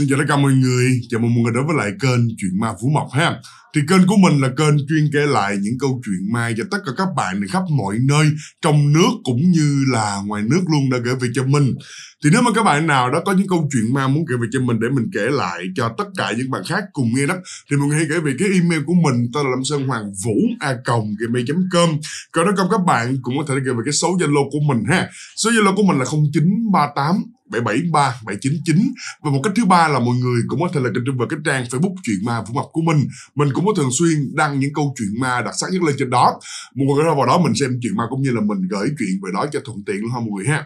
Xin chào tất cả mọi người, chào mừng mọi người đến với lại kênh Chuyện Ma Phú Mộc ha Thì kênh của mình là kênh chuyên kể lại những câu chuyện ma cho tất cả các bạn khắp mọi nơi Trong nước cũng như là ngoài nước luôn đã gửi về cho mình Thì nếu mà các bạn nào đó có những câu chuyện ma muốn gửi về cho mình để mình kể lại cho tất cả những bạn khác cùng nghe đó Thì mọi người hãy gửi về cái email của mình tên là Lâm Sơn Hoàng Vũ A Còng gmail.com Còn đó các bạn cũng có thể gửi về cái số Zalo của mình ha Số Zalo của mình là 0938 773, 799 và một cách thứ ba là mọi người cũng có thể là kênh trên vào cái trang Facebook chuyện ma vũ mặt của mình mình cũng có thường xuyên đăng những câu chuyện ma đặc sắc nhất lên trên đó mọi người ra vào đó mình xem chuyện ma cũng như là mình gửi chuyện về đó cho thuận tiện luôn ha mọi người ha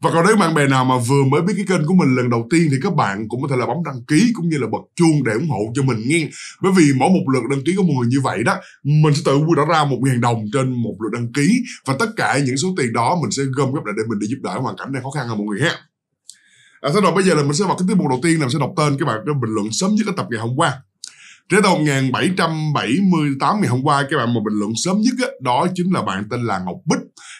và còn nếu bạn bè nào mà vừa mới biết cái kênh của mình lần đầu tiên thì các bạn cũng có thể là bấm đăng ký cũng như là bật chuông để ủng hộ cho mình nghe. Bởi vì mỗi một lượt đăng ký của mọi người như vậy đó, mình sẽ tự quy đỏ ra một ngàn đồng trên một lượt đăng ký và tất cả những số tiền đó mình sẽ gom góp lại để mình đi giúp đỡ hoàn cảnh đang khó khăn à mọi người ha à, thế rồi bây giờ là mình sẽ vào cái tiết mục đầu tiên là mình sẽ đọc tên các bạn cái bình luận sớm nhất ở tập ngày hôm qua Trái đầu 1778 ngày hôm qua các bạn một bình luận sớm nhất đó, đó chính là bạn tên là Ngọc Bích.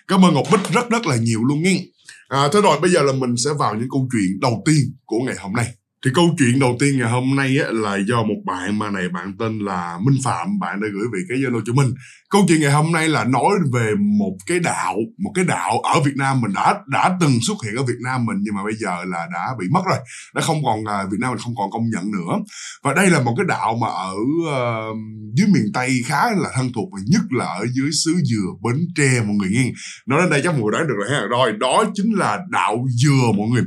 Cảm ơn Ngọc Bích rất rất là nhiều luôn nghe. À, thế rồi bây giờ là mình sẽ vào những câu chuyện đầu tiên của ngày hôm nay. Thì câu chuyện đầu tiên ngày hôm nay á, là do một bạn mà này bạn tên là Minh Phạm bạn đã gửi về cái Zalo cho mình câu chuyện ngày hôm nay là nói về một cái đạo một cái đạo ở Việt Nam mình đã đã từng xuất hiện ở Việt Nam mình nhưng mà bây giờ là đã bị mất rồi đã không còn à, Việt Nam mình không còn công nhận nữa và đây là một cái đạo mà ở uh, dưới miền Tây khá là thân thuộc và nhất là ở dưới xứ dừa Bến Tre mọi người nghe nói đến đây chắc mọi người đoán được rồi ha rồi đó chính là đạo dừa mọi người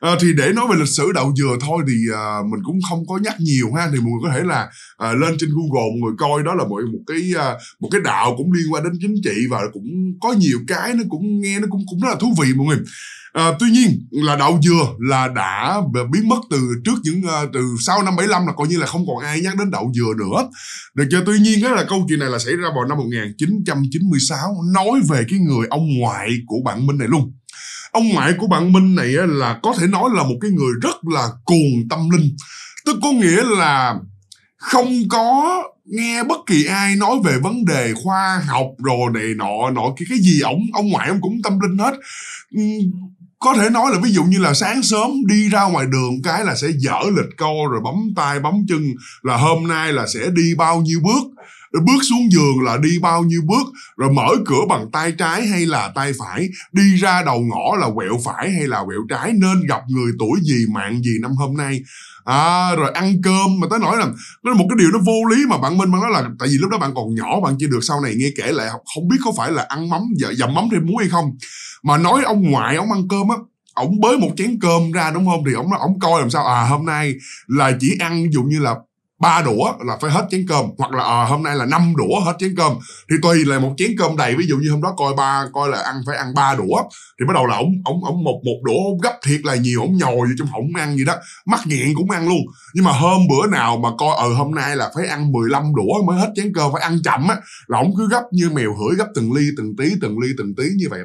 à, thì để nói về lịch sử đạo dừa thôi thì uh, mình cũng không có nhắc nhiều ha thì mọi người có thể là à, lên trên Google mọi người coi đó là một một cái à, một cái đạo cũng liên quan đến chính trị và cũng có nhiều cái nó cũng nghe nó cũng cũng rất là thú vị mọi người À, tuy nhiên là đậu dừa là đã biến mất từ trước những uh, từ sau năm 75 là coi như là không còn ai nhắc đến đậu dừa nữa. Được chưa? Tuy nhiên đó là câu chuyện này là xảy ra vào năm 1996 nói về cái người ông ngoại của bạn Minh này luôn. Ông ngoại của bạn Minh này là có thể nói là một cái người rất là cuồng tâm linh. Tức có nghĩa là không có nghe bất kỳ ai nói về vấn đề khoa học rồi này nọ nọ cái cái gì ổng ông ngoại ông cũng tâm linh hết ừ, có thể nói là ví dụ như là sáng sớm đi ra ngoài đường cái là sẽ dở lịch câu rồi bấm tay bấm chân là hôm nay là sẽ đi bao nhiêu bước bước xuống giường là đi bao nhiêu bước rồi mở cửa bằng tay trái hay là tay phải đi ra đầu ngõ là quẹo phải hay là quẹo trái nên gặp người tuổi gì mạng gì năm hôm nay à, rồi ăn cơm mà tới nỗi là nó là một cái điều nó vô lý mà bạn minh mà nói là tại vì lúc đó bạn còn nhỏ bạn chưa được sau này nghe kể lại không biết có phải là ăn mắm dầm mắm thêm muối hay không mà nói ông ngoại ông ăn cơm á ổng bới một chén cơm ra đúng không thì ổng ổng coi làm sao à hôm nay là chỉ ăn ví dụ như là ba đũa là phải hết chén cơm hoặc là à, hôm nay là năm đũa hết chén cơm thì tùy là một chén cơm đầy ví dụ như hôm đó coi ba coi là ăn phải ăn ba đũa thì bắt đầu là ổng ổng ổng một một đũa ổng gấp thiệt là nhiều ổng nhồi vô trong hổng ăn gì đó mắc nghiện cũng ăn luôn nhưng mà hôm bữa nào mà coi ờ ừ, hôm nay là phải ăn 15 đũa mới hết chén cơm phải ăn chậm á là ổng cứ gấp như mèo hửi gấp từng ly từng tí từng ly từng tí như vậy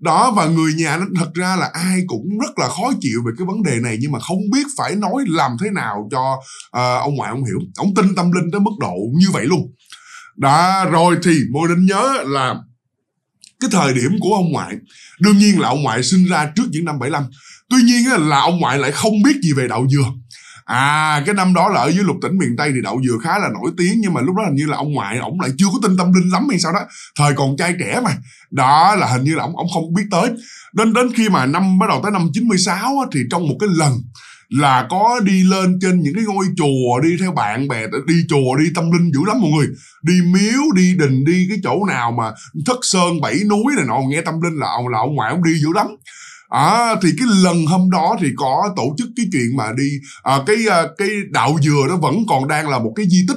đó và người nhà nó thật ra là ai cũng rất là khó chịu về cái vấn đề này nhưng mà không biết phải nói làm thế nào cho uh, ông ngoại ông hiểu ông tin tâm linh tới mức độ như vậy luôn đó rồi thì mô định nhớ là cái thời điểm của ông ngoại đương nhiên là ông ngoại sinh ra trước những năm 75 tuy nhiên là ông ngoại lại không biết gì về đạo dừa à cái năm đó là ở dưới lục tỉnh miền tây thì đậu dừa khá là nổi tiếng nhưng mà lúc đó hình như là ông ngoại ổng lại chưa có tin tâm linh lắm hay sao đó thời còn trai trẻ mà đó là hình như là ổng ổng không biết tới đến đến khi mà năm bắt đầu tới năm 96 á, thì trong một cái lần là có đi lên trên những cái ngôi chùa đi theo bạn bè đi chùa đi tâm linh dữ lắm mọi người đi miếu đi đình đi cái chỗ nào mà thất sơn bảy núi này nọ nghe tâm linh là ông là ông ngoại ông đi dữ lắm à, thì cái lần hôm đó thì có tổ chức cái chuyện mà đi à, cái à, cái đạo dừa nó vẫn còn đang là một cái di tích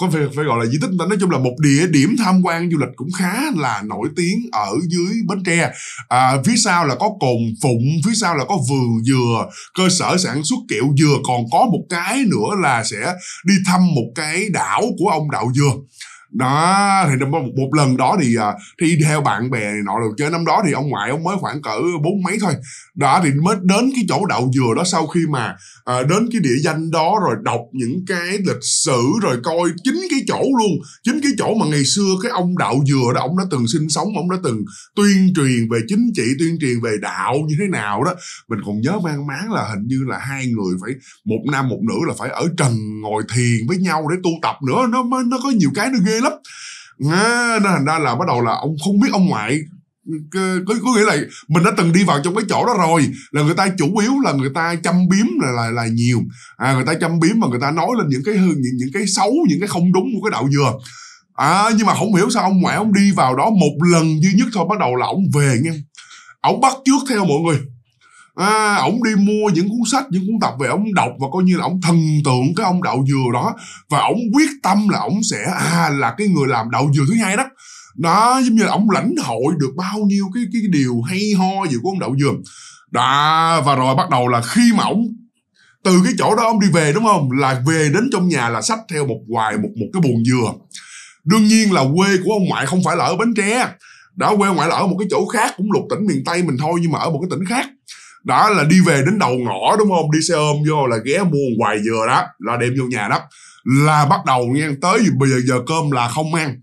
không phải, phải gọi là di tích nói chung là một địa điểm tham quan du lịch cũng khá là nổi tiếng ở dưới bến tre à, phía sau là có cồn phụng phía sau là có vườn dừa cơ sở sản xuất kẹo dừa còn có một cái nữa là sẽ đi thăm một cái đảo của ông đạo dừa đó thì một lần đó thì uh, thi theo bạn bè này nọ được chơi năm đó thì ông ngoại ông mới khoảng cỡ bốn mấy thôi đó thì mới đến cái chỗ đậu dừa đó sau khi mà uh, đến cái địa danh đó rồi đọc những cái lịch sử rồi coi chính cái chỗ luôn chính cái chỗ mà ngày xưa cái ông đậu dừa đó ông đã từng sinh sống ông đã từng tuyên truyền về chính trị tuyên truyền về đạo như thế nào đó mình còn nhớ mang máng là hình như là hai người phải một nam một nữ là phải ở trần ngồi thiền với nhau để tu tập nữa nó nó có nhiều cái nó ghê ghê lắm à, nên thành ra là bắt đầu là ông không biết ông ngoại có, có nghĩa là mình đã từng đi vào trong cái chỗ đó rồi là người ta chủ yếu là người ta chăm biếm là là, là nhiều à, người ta chăm biếm và người ta nói lên những cái những, những cái xấu những cái không đúng của cái đạo dừa à, nhưng mà không hiểu sao ông ngoại ông đi vào đó một lần duy nhất thôi bắt đầu là ông về nghe ông bắt trước theo mọi người à, ổng đi mua những cuốn sách những cuốn tập về ổng đọc và coi như là ổng thần tượng cái ông đậu dừa đó và ổng quyết tâm là ổng sẽ à, là cái người làm đậu dừa thứ hai đó đó giống như là ổng lãnh hội được bao nhiêu cái cái điều hay ho gì của ông đậu dừa đó và rồi bắt đầu là khi mà ổng từ cái chỗ đó ông đi về đúng không là về đến trong nhà là sách theo một hoài một một cái buồn dừa đương nhiên là quê của ông ngoại không phải là ở bến tre đã quê ngoại là ở một cái chỗ khác cũng lục tỉnh miền tây mình thôi nhưng mà ở một cái tỉnh khác đó là đi về đến đầu ngõ đúng không đi xe ôm vô là ghé mua một hoài dừa đó là đem vô nhà đó là bắt đầu nghe tới bây giờ giờ cơm là không ăn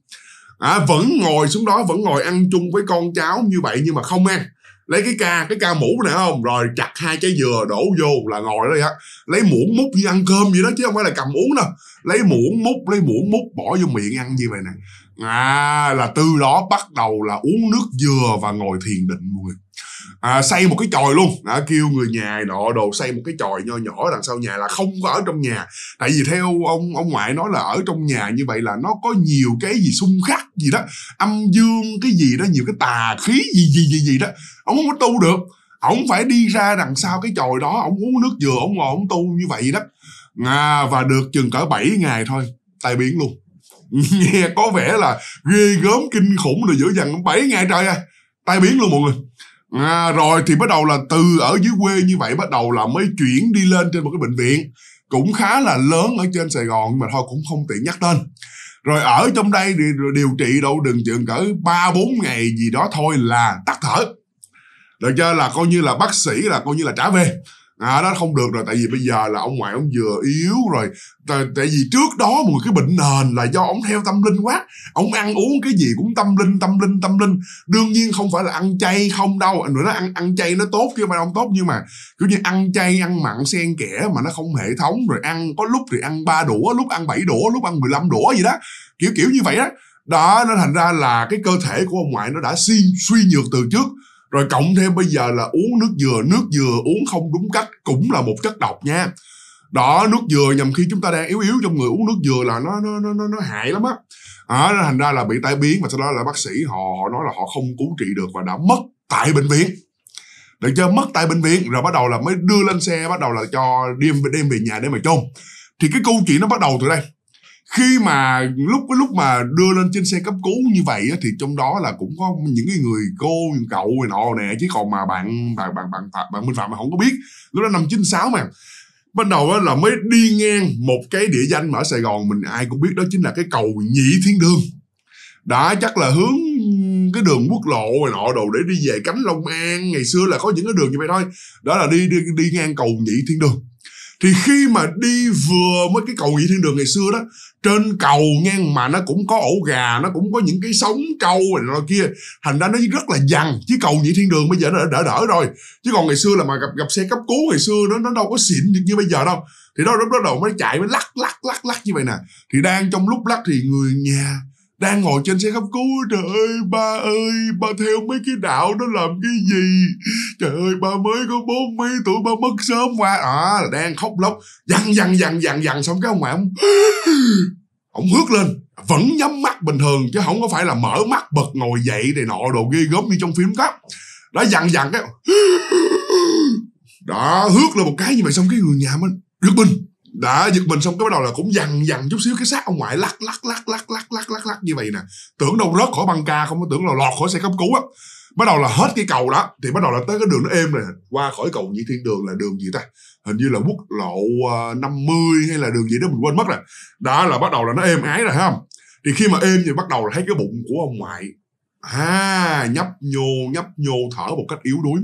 à, vẫn ngồi xuống đó vẫn ngồi ăn chung với con cháu như vậy nhưng mà không ăn lấy cái ca cái ca mũ này không rồi chặt hai trái dừa đổ vô là ngồi đó vậy lấy muỗng múc như ăn cơm gì đó chứ không phải là cầm uống đâu lấy muỗng múc lấy muỗng múc bỏ vô miệng ăn như vậy nè à là từ đó bắt đầu là uống nước dừa và ngồi thiền định mọi người à, xây một cái chòi luôn đã kêu người nhà nọ đồ xây một cái chòi nho nhỏ đằng sau nhà là không có ở trong nhà tại vì theo ông ông ngoại nói là ở trong nhà như vậy là nó có nhiều cái gì xung khắc gì đó âm dương cái gì đó nhiều cái tà khí gì gì gì gì đó ông không có tu được ông phải đi ra đằng sau cái chòi đó ông uống nước dừa ông ngồi ông tu như vậy đó à, và được chừng cỡ 7 ngày thôi tai biến luôn nghe có vẻ là ghê gớm kinh khủng rồi giữa dằn 7 ngày trời à tai biến luôn mọi người à, rồi thì bắt đầu là từ ở dưới quê như vậy bắt đầu là mới chuyển đi lên trên một cái bệnh viện cũng khá là lớn ở trên sài gòn nhưng mà thôi cũng không tiện nhắc tên rồi ở trong đây thì điều trị đâu đừng chừng cỡ ba bốn ngày gì đó thôi là tắt thở được chưa là coi như là bác sĩ là coi như là trả về à đó không được rồi tại vì bây giờ là ông ngoại ông vừa yếu rồi tại, tại vì trước đó một cái bệnh nền là do ông theo tâm linh quá ông ăn uống cái gì cũng tâm linh tâm linh tâm linh đương nhiên không phải là ăn chay không đâu anh nói ăn ăn chay nó tốt chứ mà không tốt nhưng mà kiểu như ăn chay ăn mặn xen kẽ mà nó không hệ thống rồi ăn có lúc thì ăn ba đũa lúc ăn bảy đũa lúc ăn 15 đũa gì đó kiểu kiểu như vậy đó đó nó thành ra là cái cơ thể của ông ngoại nó đã suy, suy nhược từ trước rồi cộng thêm bây giờ là uống nước dừa nước dừa uống không đúng cách cũng là một chất độc nha đó nước dừa nhầm khi chúng ta đang yếu yếu trong người uống nước dừa là nó nó nó nó, nó hại lắm á à, thành ra là bị tai biến và sau đó là bác sĩ họ họ nói là họ không cứu trị được và đã mất tại bệnh viện để cho mất tại bệnh viện rồi bắt đầu là mới đưa lên xe bắt đầu là cho đem đem về nhà để mà chôn thì cái câu chuyện nó bắt đầu từ đây khi mà lúc lúc mà đưa lên trên xe cấp cứu như vậy á, thì trong đó là cũng có những cái người cô những cậu này nọ nè chứ còn mà bạn bạn bạn bạn bạn, bạn minh phạm mà không có biết lúc đó năm 96 mà ban đầu á, là mới đi ngang một cái địa danh mà ở sài gòn mình ai cũng biết đó chính là cái cầu nhị thiên đường đã chắc là hướng cái đường quốc lộ này nọ đồ để đi về cánh long an ngày xưa là có những cái đường như vậy thôi đó là đi đi, đi ngang cầu nhị thiên đường thì khi mà đi vừa mới cái cầu nghỉ thiên đường ngày xưa đó trên cầu ngang mà nó cũng có ổ gà nó cũng có những cái sống trâu này nọ kia thành ra nó rất là dằn chứ cầu nghỉ thiên đường bây giờ nó đỡ, đỡ đỡ rồi chứ còn ngày xưa là mà gặp gặp xe cấp cứu ngày xưa nó nó đâu có xịn như bây giờ đâu thì đó lúc đó đầu mới chạy mới lắc lắc lắc lắc như vậy nè thì đang trong lúc lắc thì người nhà đang ngồi trên xe cấp cứu trời ơi ba ơi ba theo mấy cái đạo đó làm cái gì trời ơi ba mới có bốn mấy tuổi ba mất sớm quá à đang khóc lóc dằn dằn dằn dằn dằn xong cái ông ngoại ông ông hước lên vẫn nhắm mắt bình thường chứ không có phải là mở mắt bật ngồi dậy này nọ đồ ghê gớm như trong phim đó đó dằn dằn cái đó hước lên một cái như vậy xong cái người nhà mình đức bình đã giật mình xong cái bắt đầu là cũng dằn dằn chút xíu cái xác ông ngoại lắc lắc lắc lắc lắc lắc lắc lắc như vậy nè tưởng đâu rớt khỏi băng ca không có tưởng là lọt khỏi xe cấp cứu á bắt đầu là hết cái cầu đó thì bắt đầu là tới cái đường nó êm rồi qua khỏi cầu nhị thiên đường là đường gì ta hình như là quốc lộ 50 à, hay là đường gì đó mình quên mất rồi đó là bắt đầu là nó êm ái rồi thấy không thì khi mà êm thì bắt đầu là thấy cái bụng của ông ngoại à nhấp nhô nhấp nhô thở một cách yếu đuối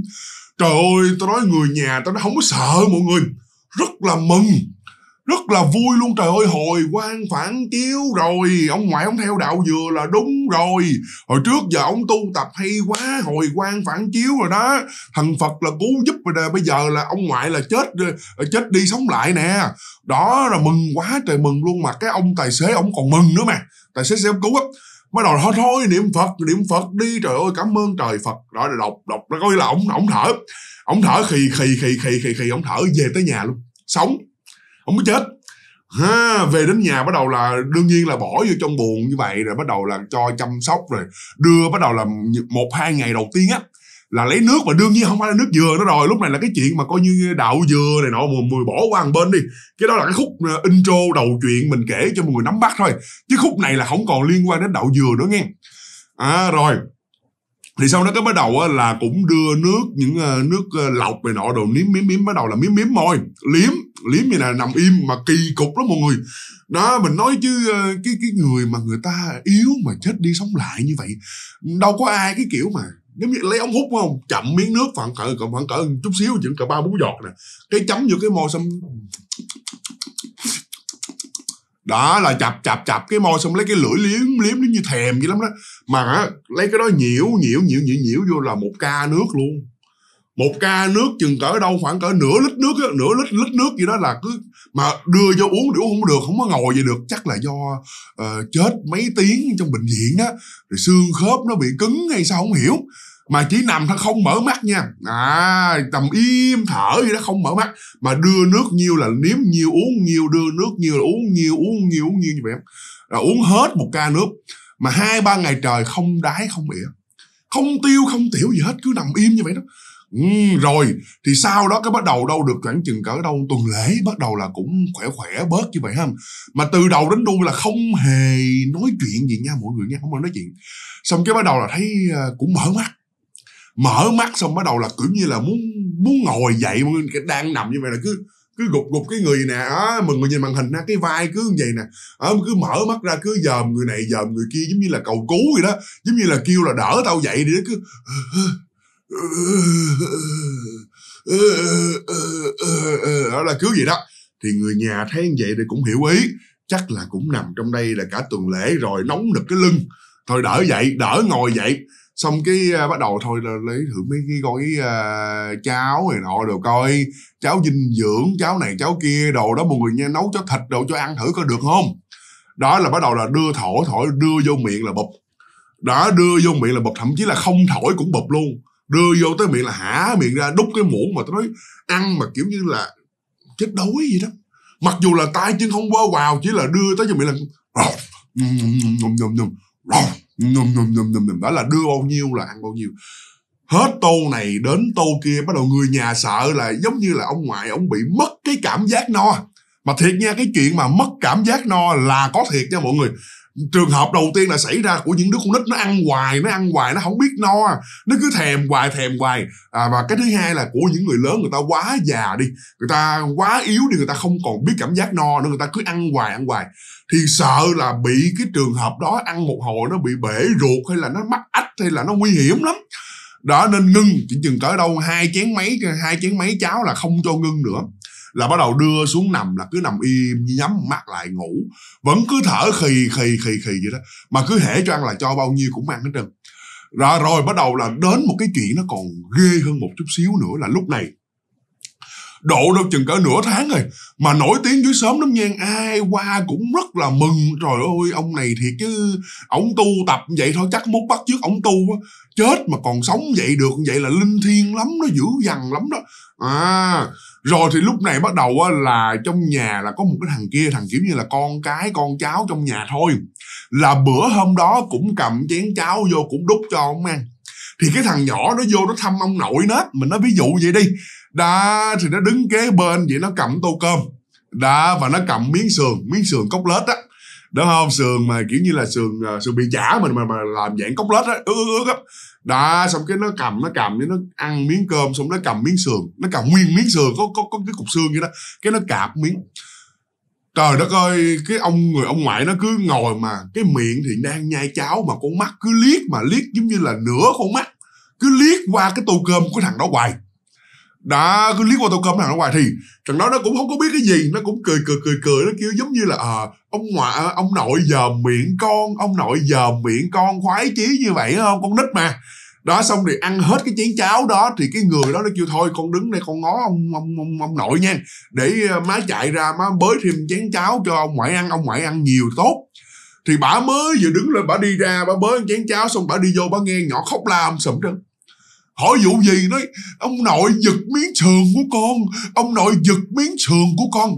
trời ơi tôi nói người nhà tôi nó không có sợ mọi người rất là mừng rất là vui luôn trời ơi hồi quan phản chiếu rồi ông ngoại ông theo đạo vừa là đúng rồi hồi trước giờ ông tu tập hay quá hồi quan phản chiếu rồi đó thần phật là cứu giúp rồi nè bây giờ là ông ngoại là chết chết đi sống lại nè đó là mừng quá trời mừng luôn mà cái ông tài xế ông còn mừng nữa mà tài xế xe ông cứu á mới đầu thôi thôi niệm phật niệm phật đi trời ơi cảm ơn trời phật đó là đọc đọc nó coi là ông ông thở ông thở khì khì khì khì khì khì ông thở về tới nhà luôn sống không có chết ha về đến nhà bắt đầu là đương nhiên là bỏ vô trong buồn như vậy rồi bắt đầu là cho chăm sóc rồi đưa bắt đầu là một hai ngày đầu tiên á là lấy nước và đương nhiên không phải là nước dừa nó rồi lúc này là cái chuyện mà coi như đạo dừa này nọ mùi, mùi bỏ qua một bên đi cái đó là cái khúc ờ, intro đầu chuyện mình kể cho mọi người nắm bắt thôi chứ khúc này là không còn liên quan đến đạo dừa nữa nghe à rồi thì sau đó cái bắt đầu là cũng đưa nước những ờ, nước ờ, lọc này nọ đồ miếm miếm miếm bắt đầu là miếm miếm môi liếm liếm như là nằm im mà kỳ cục lắm mọi người đó mình nói chứ ờ, cái cái người mà người ta yếu mà chết đi sống lại như vậy đâu có ai cái kiểu mà giống như lấy ống hút không chậm miếng nước khoảng cỡ khoảng cỡ chút xíu chừng cỡ ba bốn giọt nè cái chấm vô cái môi xong đó là chập chập chập cái môi xong lấy cái lưỡi liếm liếm nó như thèm vậy lắm đó mà lấy cái đó nhiễu nhiễu nhiễu nhiễu nhiễu vô là một ca nước luôn một ca nước chừng cỡ đâu khoảng cỡ nửa lít nước nửa lít lít nước gì đó là cứ mà đưa vô uống thì uống không được không có ngồi vậy được chắc là do uh, chết mấy tiếng trong bệnh viện đó rồi xương khớp nó bị cứng hay sao không hiểu mà chỉ nằm thôi không mở mắt nha à tầm im thở gì đó không mở mắt mà đưa nước nhiều là nếm nhiều uống nhiều đưa nước nhiều là uống nhiều uống nhiều uống nhiều như vậy là uống hết một ca nước mà hai ba ngày trời không đái không ỉa không tiêu không tiểu gì hết cứ nằm im như vậy đó ừ, rồi thì sau đó cái bắt đầu đâu được khoảng chừng cỡ đâu tuần lễ bắt đầu là cũng khỏe khỏe bớt như vậy ha mà từ đầu đến đuôi là không hề nói chuyện gì nha mọi người nghe không có nói chuyện xong cái bắt đầu là thấy ờ, cũng mở mắt mở mắt xong bắt đầu là kiểu như là muốn muốn ngồi dậy đang nằm như vậy là cứ cứ gục gục cái người nè á mà người nhìn màn hình á cái vai cứ như vậy nè á cứ mở mắt ra cứ dòm người này dòm người kia giống như là cầu cứu vậy đó giống như là kêu là đỡ tao dậy đi đó cứ đó là cứ gì đó thì người nhà thấy như vậy thì cũng hiểu ý chắc là cũng nằm trong đây là cả tuần lễ rồi nóng được cái lưng thôi đỡ dậy đỡ ngồi dậy xong cái uh, bắt đầu thôi là lấy thử mấy cái gói uh, cháo này nọ đồ coi cháo dinh dưỡng cháo này cháo kia đồ đó mọi người nha nấu cho thịt đồ cho ăn thử có được không đó là bắt đầu là đưa thổi thổi đưa vô miệng là bụp đó đưa vô miệng là bụp thậm chí là không thổi cũng bụp luôn đưa vô tới miệng là hả miệng ra đút cái muỗng mà tôi nói ăn mà kiểu như là chết đói gì đó mặc dù là tay chân không vơ vào chỉ là đưa tới cho miệng là nhum nhùm nhùm nhùm nhùm nhùm đó là đưa bao nhiêu là ăn bao nhiêu hết tô này đến tô kia bắt đầu người nhà sợ là giống như là ông ngoại ông bị mất cái cảm giác no mà thiệt nha cái chuyện mà mất cảm giác no là có thiệt nha mọi người trường hợp đầu tiên là xảy ra của những đứa con nít nó ăn hoài nó ăn hoài nó không biết no nó cứ thèm hoài thèm hoài à, và cái thứ hai là của những người lớn người ta quá già đi người ta quá yếu đi người ta không còn biết cảm giác no nữa người ta cứ ăn hoài ăn hoài thì sợ là bị cái trường hợp đó ăn một hồi nó bị bể ruột hay là nó mắc ách hay là nó nguy hiểm lắm đó nên ngưng chỉ chừng cỡ đâu hai chén mấy hai chén mấy cháo là không cho ngưng nữa là bắt đầu đưa xuống nằm là cứ nằm im nhắm mắt lại ngủ vẫn cứ thở khì khì khì khì vậy đó mà cứ hễ cho ăn là cho bao nhiêu cũng ăn hết trơn ra rồi bắt đầu là đến một cái chuyện nó còn ghê hơn một chút xíu nữa là lúc này độ đâu chừng cả nửa tháng rồi mà nổi tiếng dưới sớm lắm nhan ai qua cũng rất là mừng rồi ôi ông này thiệt chứ ổng tu tập vậy thôi chắc muốn bắt trước ổng tu á chết mà còn sống vậy được vậy là linh thiêng lắm nó dữ dằn lắm đó à rồi thì lúc này bắt đầu là trong nhà là có một cái thằng kia thằng kiểu như là con cái con cháu trong nhà thôi là bữa hôm đó cũng cầm chén cháo vô cũng đút cho ông ăn thì cái thằng nhỏ nó vô nó thăm ông nội nết mình nói ví dụ vậy đi đó thì nó đứng kế bên vậy nó cầm tô cơm đó và nó cầm miếng sườn miếng sườn cốc lết á đó không sườn mà kiểu như là sườn à, sườn bị giả mình mà, mà làm dạng cốc lết á ướt ướt á đó xong cái nó cầm nó cầm nó ăn miếng cơm xong nó cầm miếng sườn nó cầm nguyên miếng sườn có có có cái cục xương vậy đó cái nó cạp miếng trời đất ơi cái ông người ông ngoại nó cứ ngồi mà cái miệng thì đang nhai cháo mà con mắt cứ liếc mà liếc giống như là nửa con mắt cứ liếc qua cái tô cơm của thằng đó hoài đã cứ liếc qua tô cơm hàng ở ngoài thì trận đó nó cũng không có biết cái gì nó cũng cười cười cười cười nó kêu giống như là à, ông ngoại ờ, ông nội giờ miệng con ông nội giờ miệng con khoái chí như vậy không con nít mà đó xong thì ăn hết cái chén cháo đó thì cái người đó nó kêu thôi con đứng đây con ngó ông ông ông, ông nội nha để ờ, má chạy ra má bới thêm chén cháo cho ông ngoại ăn ông ngoại ăn nhiều tốt thì bà mới vừa đứng lên bà đi ra bà bới chén cháo xong bà đi vô bà nghe nhỏ khóc la ông sụm trơn hỏi vụ gì nói ông nội giật miếng sườn của con ông nội giật miếng sườn của con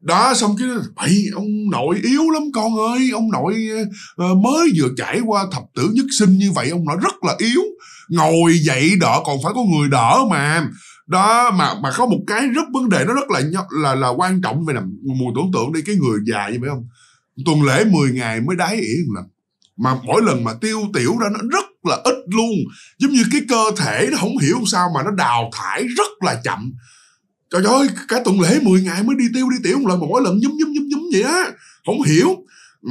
đó xong cái bậy ông nội yếu lắm con ơi ông nội ờ, mới vừa trải qua thập tử nhất sinh như vậy ông nội rất là yếu ngồi dậy đỡ còn phải có người đỡ mà đó mà mà có một cái rất vấn đề nó rất là là là quan trọng về nằm mùi tưởng tượng đi cái người già như vậy không tuần lễ 10 ngày mới đáy ỉa lần mà mỗi lần mà tiêu tiểu ra nó rất là ít luôn giống như cái cơ thể nó không hiểu sao mà nó đào thải rất là chậm trời ơi cả tuần lễ 10 ngày mới đi tiêu đi tiểu một lần mà mỗi lần nhúm nhúm nhúm nhúm vậy á không hiểu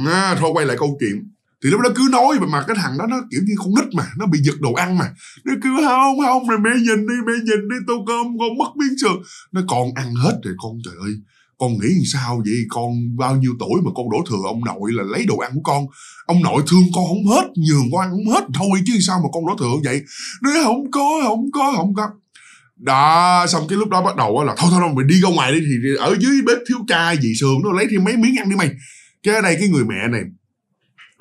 à, thôi quay lại câu chuyện thì lúc đó cứ nói mà, cái thằng đó nó kiểu như con nít mà nó bị giật đồ ăn mà nó cứ không không rồi mẹ nhìn đi mẹ nhìn đi tô cơm con mất miếng sườn nó còn ăn hết rồi con trời ơi con nghĩ sao vậy con bao nhiêu tuổi mà con đổ thừa ông nội là lấy đồ ăn của con ông nội thương con không hết nhường con ăn không hết thôi chứ sao mà con đổ thừa vậy nó không có không có không có đó xong cái lúc đó bắt đầu là thôi thôi đâu mày đi ra ngoài đi thì ở dưới bếp thiếu cha dì sườn nó lấy thêm mấy miếng ăn đi mày cái ở đây cái người mẹ này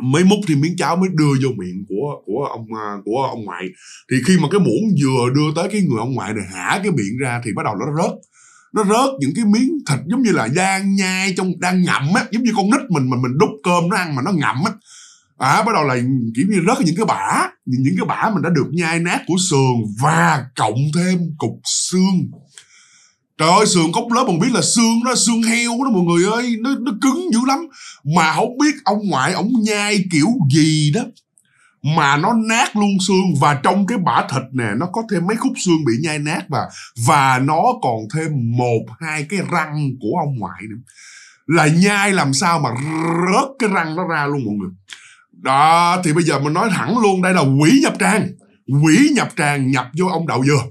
mới múc thì miếng cháo mới đưa vô miệng của của ông à, của ông ngoại thì khi mà cái muỗng vừa đưa tới cái người ông ngoại này hả cái miệng ra thì bắt đầu nó rớt nó rớt những cái miếng thịt giống như là đang nhai trong đang ngậm á giống như con nít mình mà mình đút cơm nó ăn mà nó ngậm á à, bắt đầu là kiểu như rớt những cái bã những, những cái bã mình đã được nhai nát của sườn và cộng thêm cục xương trời ơi sườn cốc lớp mình biết là xương đó xương heo đó mọi người ơi nó, nó cứng dữ lắm mà không biết ông ngoại ông nhai kiểu gì đó mà nó nát luôn xương và trong cái bã thịt nè nó có thêm mấy khúc xương bị nhai nát và và nó còn thêm một hai cái răng của ông ngoại nữa là nhai làm sao mà rớt cái răng nó ra luôn mọi người đó thì bây giờ mình nói thẳng luôn đây là quỷ nhập trang quỷ nhập tràng nhập vô ông đậu dừa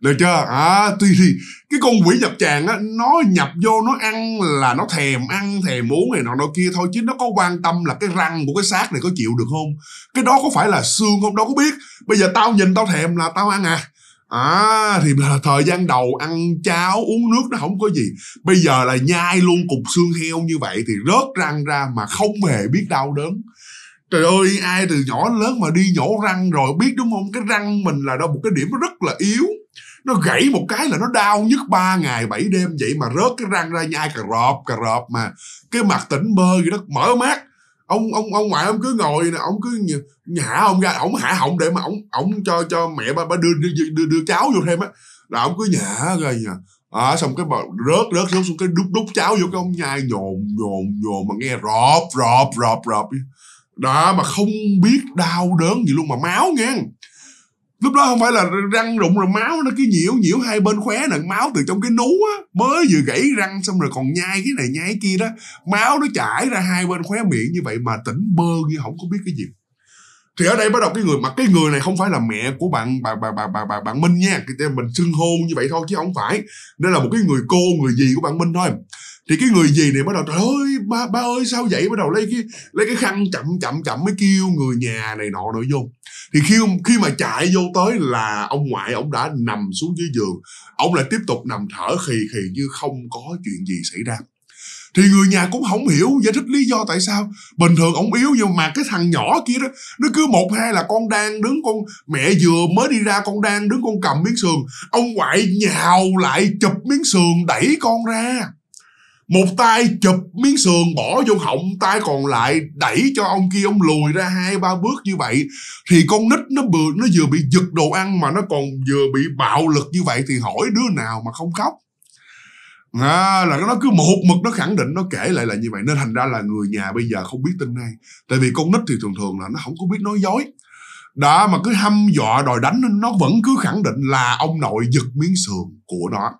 được chưa à, tuy thì cái con quỷ nhập tràng á nó nhập vô nó ăn là nó thèm ăn thèm muốn này nọ nọ kia thôi chứ nó có quan tâm là cái răng của cái xác này có chịu được không cái đó có phải là xương không đâu có biết bây giờ tao nhìn tao thèm là tao ăn à à thì là thời gian đầu ăn cháo uống nước nó không có gì bây giờ là nhai luôn cục xương heo như vậy thì rớt răng ra mà không hề biết đau đớn trời ơi ai từ nhỏ lớn mà đi nhổ răng rồi biết đúng không cái răng mình là đâu một cái điểm rất là yếu nó gãy một cái là nó đau nhất ba ngày bảy đêm vậy mà rớt cái răng ra nhai cà rọp cà rọp mà cái mặt tỉnh bơ gì đó mở mát ông ông ông ngoại ông cứ ngồi nè ông cứ nhả ông ra ông hạ họng để mà ông ông cho cho mẹ ba, ba đưa, đưa, đưa đưa cháu vô thêm á là ông cứ nhả rồi nhả à, xong cái bà rớt rớt xuống xuống cái đút đút cháo vô cái ông nhai nhồn nhồn nhồn mà nghe rọp rọp rọp rọp đó mà không biết đau đớn gì luôn mà máu nghe lúc đó không phải là răng rụng rồi máu nó cứ nhiễu nhiễu hai bên khóe nè máu từ trong cái nú á mới vừa gãy răng xong rồi còn nhai cái này nhai cái kia đó máu nó chảy ra hai bên khóe miệng như vậy mà tỉnh bơ như không có biết cái gì thì ở đây bắt đầu cái người mà cái người này không phải là mẹ của bạn bà bà bà bà bà bạn Minh nha mình xưng hôn như vậy thôi chứ không phải đây là một cái người cô người gì của bạn Minh thôi thì cái người gì này bắt đầu trời ơi ba ba ơi sao vậy bắt đầu lấy cái lấy cái khăn chậm chậm chậm mới kêu người nhà này nọ nội vô thì khi khi mà chạy vô tới là ông ngoại ông đã nằm xuống dưới giường ông lại tiếp tục nằm thở khì khì như không có chuyện gì xảy ra thì người nhà cũng không hiểu giải thích lý do tại sao bình thường ông yếu nhưng mà cái thằng nhỏ kia đó nó cứ một hai là con đang đứng con mẹ vừa mới đi ra con đang đứng con cầm miếng sườn ông ngoại nhào lại chụp miếng sườn đẩy con ra một tay chụp miếng sườn bỏ vô họng tay còn lại đẩy cho ông kia ông lùi ra hai ba bước như vậy thì con nít nó vừa nó vừa bị giật đồ ăn mà nó còn vừa bị bạo lực như vậy thì hỏi đứa nào mà không khóc à, là nó cứ một mực nó khẳng định nó kể lại là như vậy nên thành ra là người nhà bây giờ không biết tin hay tại vì con nít thì thường thường là nó không có biết nói dối đó mà cứ hăm dọa đòi đánh nó vẫn cứ khẳng định là ông nội giật miếng sườn của nó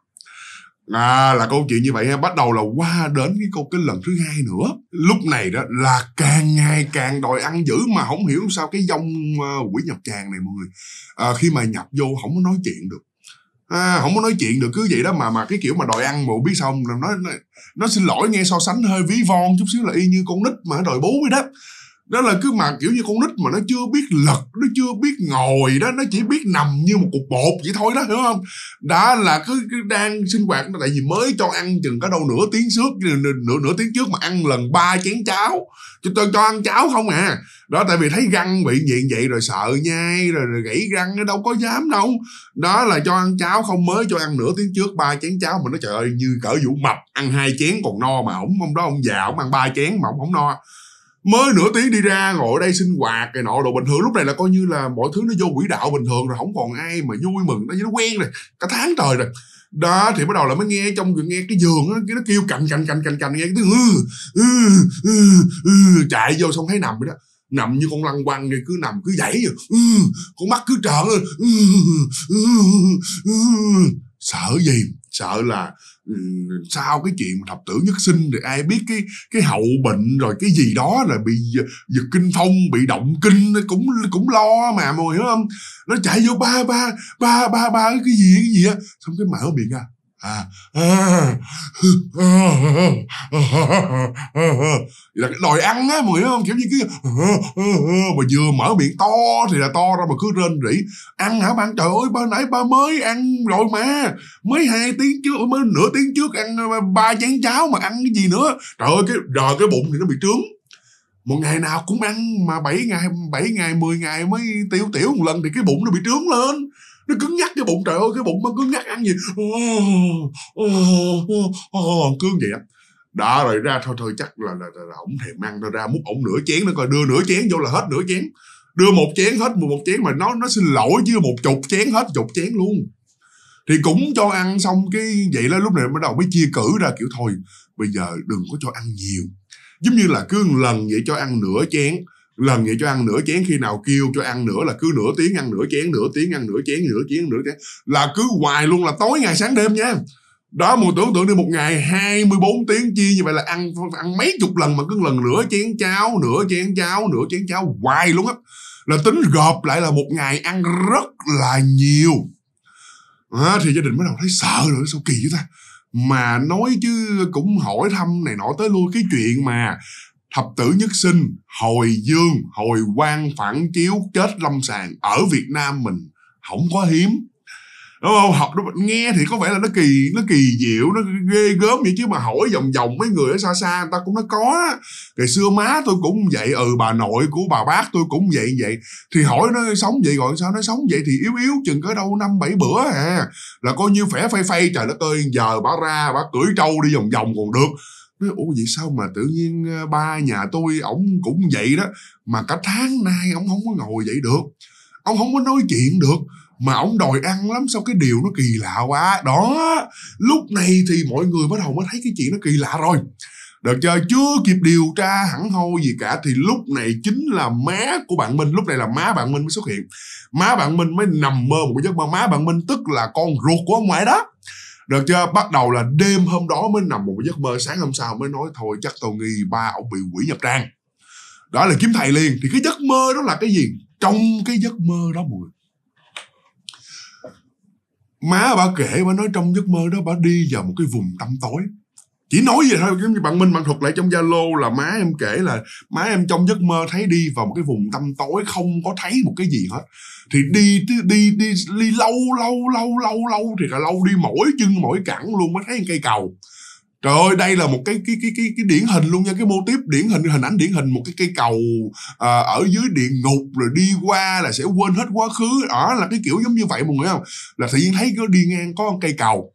À, là câu chuyện như vậy bắt đầu là qua đến cái câu cái lần thứ hai nữa lúc này đó là càng ngày càng đòi ăn dữ mà không hiểu sao cái dông uh, quỷ nhập tràng này mọi người à, khi mà nhập vô không có nói chuyện được à, không có nói chuyện được cứ vậy đó mà mà cái kiểu mà đòi ăn mà biết xong nó, nó nó xin lỗi nghe so sánh hơi ví von chút xíu là y như con nít mà đòi bú vậy đó đó là cứ mà kiểu như con nít mà nó chưa biết lật nó chưa biết ngồi đó nó chỉ biết nằm như một cục bột vậy thôi đó hiểu không đã là cứ, cứ đang sinh hoạt tại vì mới cho ăn chừng có đâu nửa tiếng trước nửa nửa tiếng trước mà ăn lần ba chén cháo cho tôi cho ăn cháo không à đó tại vì thấy răng bị vậy vậy rồi sợ nhai rồi, rồi gãy răng đâu có dám đâu đó là cho ăn cháo không mới cho ăn nửa tiếng trước ba chén cháo mà nó trời ơi như cỡ vũ mập ăn hai chén còn no mà ổng ông đó ông già ổng ăn ba chén mà ổng không no mới nửa tiếng đi ra ngồi đây sinh hoạt cái nọ đồ bình thường lúc này là coi như là mọi thứ nó vô quỹ đạo bình thường rồi không còn ai mà vui mừng nó nó quen rồi cả tháng trời rồi đó thì bắt đầu là mới nghe trong nghe cái giường á nó kêu cành cành cành cành cành nghe cái tiếng ừ, ừ, ừ, chạy vô xong thấy nằm vậy đó nằm như con lăn quăng cứ nằm cứ dãy rồi con mắt cứ trợn ừ, ừ, ừ, sợ gì sợ là sau cái chuyện thập tử nhất sinh thì ai biết cái cái hậu bệnh rồi cái gì đó là bị giật kinh phong bị động kinh cũng cũng lo mà mọi người hiểu không nó chạy vô ba ba ba ba ba cái gì cái gì á xong cái mở miệng ra à, là cái đòi ăn á mọi người không kiểu như cứ mà vừa mở miệng to thì là to ra mà cứ rên rỉ ăn hả bạn trời ơi ba nãy ba mới ăn rồi mà mới hai tiếng trước mới nửa tiếng trước ăn ờ, ba chén cháo mà ăn cái gì nữa trời ơi cái đờ cái bụng thì nó bị trướng một ngày nào cũng ăn mà 7 ngày 7 ngày 10 ngày mới tiêu tiểu một lần thì cái bụng nó bị trướng lên nó cứng nhắc cái bụng trời ơi cái bụng nó cứng nhắc ăn gì cương vậy đó đó rồi ra thôi thôi chắc là là, là, là ổng thèm ăn ra múc ổng nửa chén nó coi đưa nửa chén vô là hết nửa chén đưa một chén hết một một chén mà nó nó xin lỗi chứ một chục chén hết chục chén luôn thì cũng cho ăn xong cái vậy là lúc này bắt đầu mới chia cử ra kiểu thôi bây giờ đừng có cho ăn nhiều giống như là cứ lần vậy cho ăn nửa chén lần vậy cho ăn nửa chén khi nào kêu cho ăn nữa là cứ nửa tiếng ăn nửa chén nửa tiếng ăn nửa chén nửa chén nửa chén là cứ hoài luôn là tối ngày sáng đêm nha đó một tưởng tượng đi một ngày 24 tiếng chia như vậy là ăn ăn mấy chục lần mà cứ lần nửa chén cháo nửa chén cháo nửa chén cháo hoài luôn á là tính gộp lại là một ngày ăn rất là nhiều à, thì gia đình bắt đầu thấy sợ rồi sao kỳ vậy ta mà nói chứ cũng hỏi thăm này nọ tới luôn cái chuyện mà thập tử nhất sinh hồi dương hồi quan phản chiếu chết lâm sàng ở việt nam mình không có hiếm đúng không học đúng, nghe thì có vẻ là nó kỳ nó kỳ diệu nó ghê gớm vậy chứ mà hỏi vòng vòng mấy người ở xa xa người ta cũng nó có ngày xưa má tôi cũng vậy ừ bà nội của bà bác tôi cũng vậy vậy thì hỏi nó sống vậy gọi sao nó sống vậy thì yếu yếu chừng có đâu năm bảy bữa à là coi như phẻ phay phay trời đất ơi giờ bà ra bà cưỡi trâu đi vòng vòng còn được nói ủa vậy sao mà tự nhiên ờ, ba nhà tôi ổng cũng vậy đó mà cả tháng nay ổng không có ngồi dậy được ổng không có nói chuyện được mà ổng đòi ăn lắm sao cái điều nó kỳ lạ quá đó lúc này thì mọi người bắt đầu mới thấy cái chuyện nó kỳ lạ rồi được chưa chưa kịp điều tra hẳn hoi gì cả thì lúc này chính là má của bạn minh lúc này là má bạn minh mới xuất hiện má bạn minh mới nằm mơ một giấc mơ má bạn minh tức là con ruột của ông ngoại đó được chưa bắt đầu là đêm hôm đó mới nằm một giấc mơ sáng hôm sau mới nói thôi chắc tôi nghi ba ông bị quỷ nhập trang đó là kiếm thầy liền thì cái giấc mơ đó là cái gì trong cái giấc mơ đó mọi người má bà kể bà nói trong giấc mơ đó bà đi vào một cái vùng tăm tối chỉ nói vậy thôi giống như bạn minh bạn thuật lại trong zalo là má em kể là má em trong giấc mơ thấy đi vào một cái vùng tăm tối không có thấy một cái gì hết thì đi đi đi đi lâu lâu lâu lâu lâu thì là lâu đi mỗi chân mỗi cẳng luôn mới thấy một cây cầu trời ơi đây là một cái cái cái cái cái điển hình luôn nha cái mô tiếp điển hình hình ảnh điển hình một cái cây cầu à, ở dưới địa ngục rồi đi qua là sẽ quên hết quá khứ ở à, là cái kiểu giống như vậy mọi người không là tự nhiên thấy cứ đi ngang có một cây cầu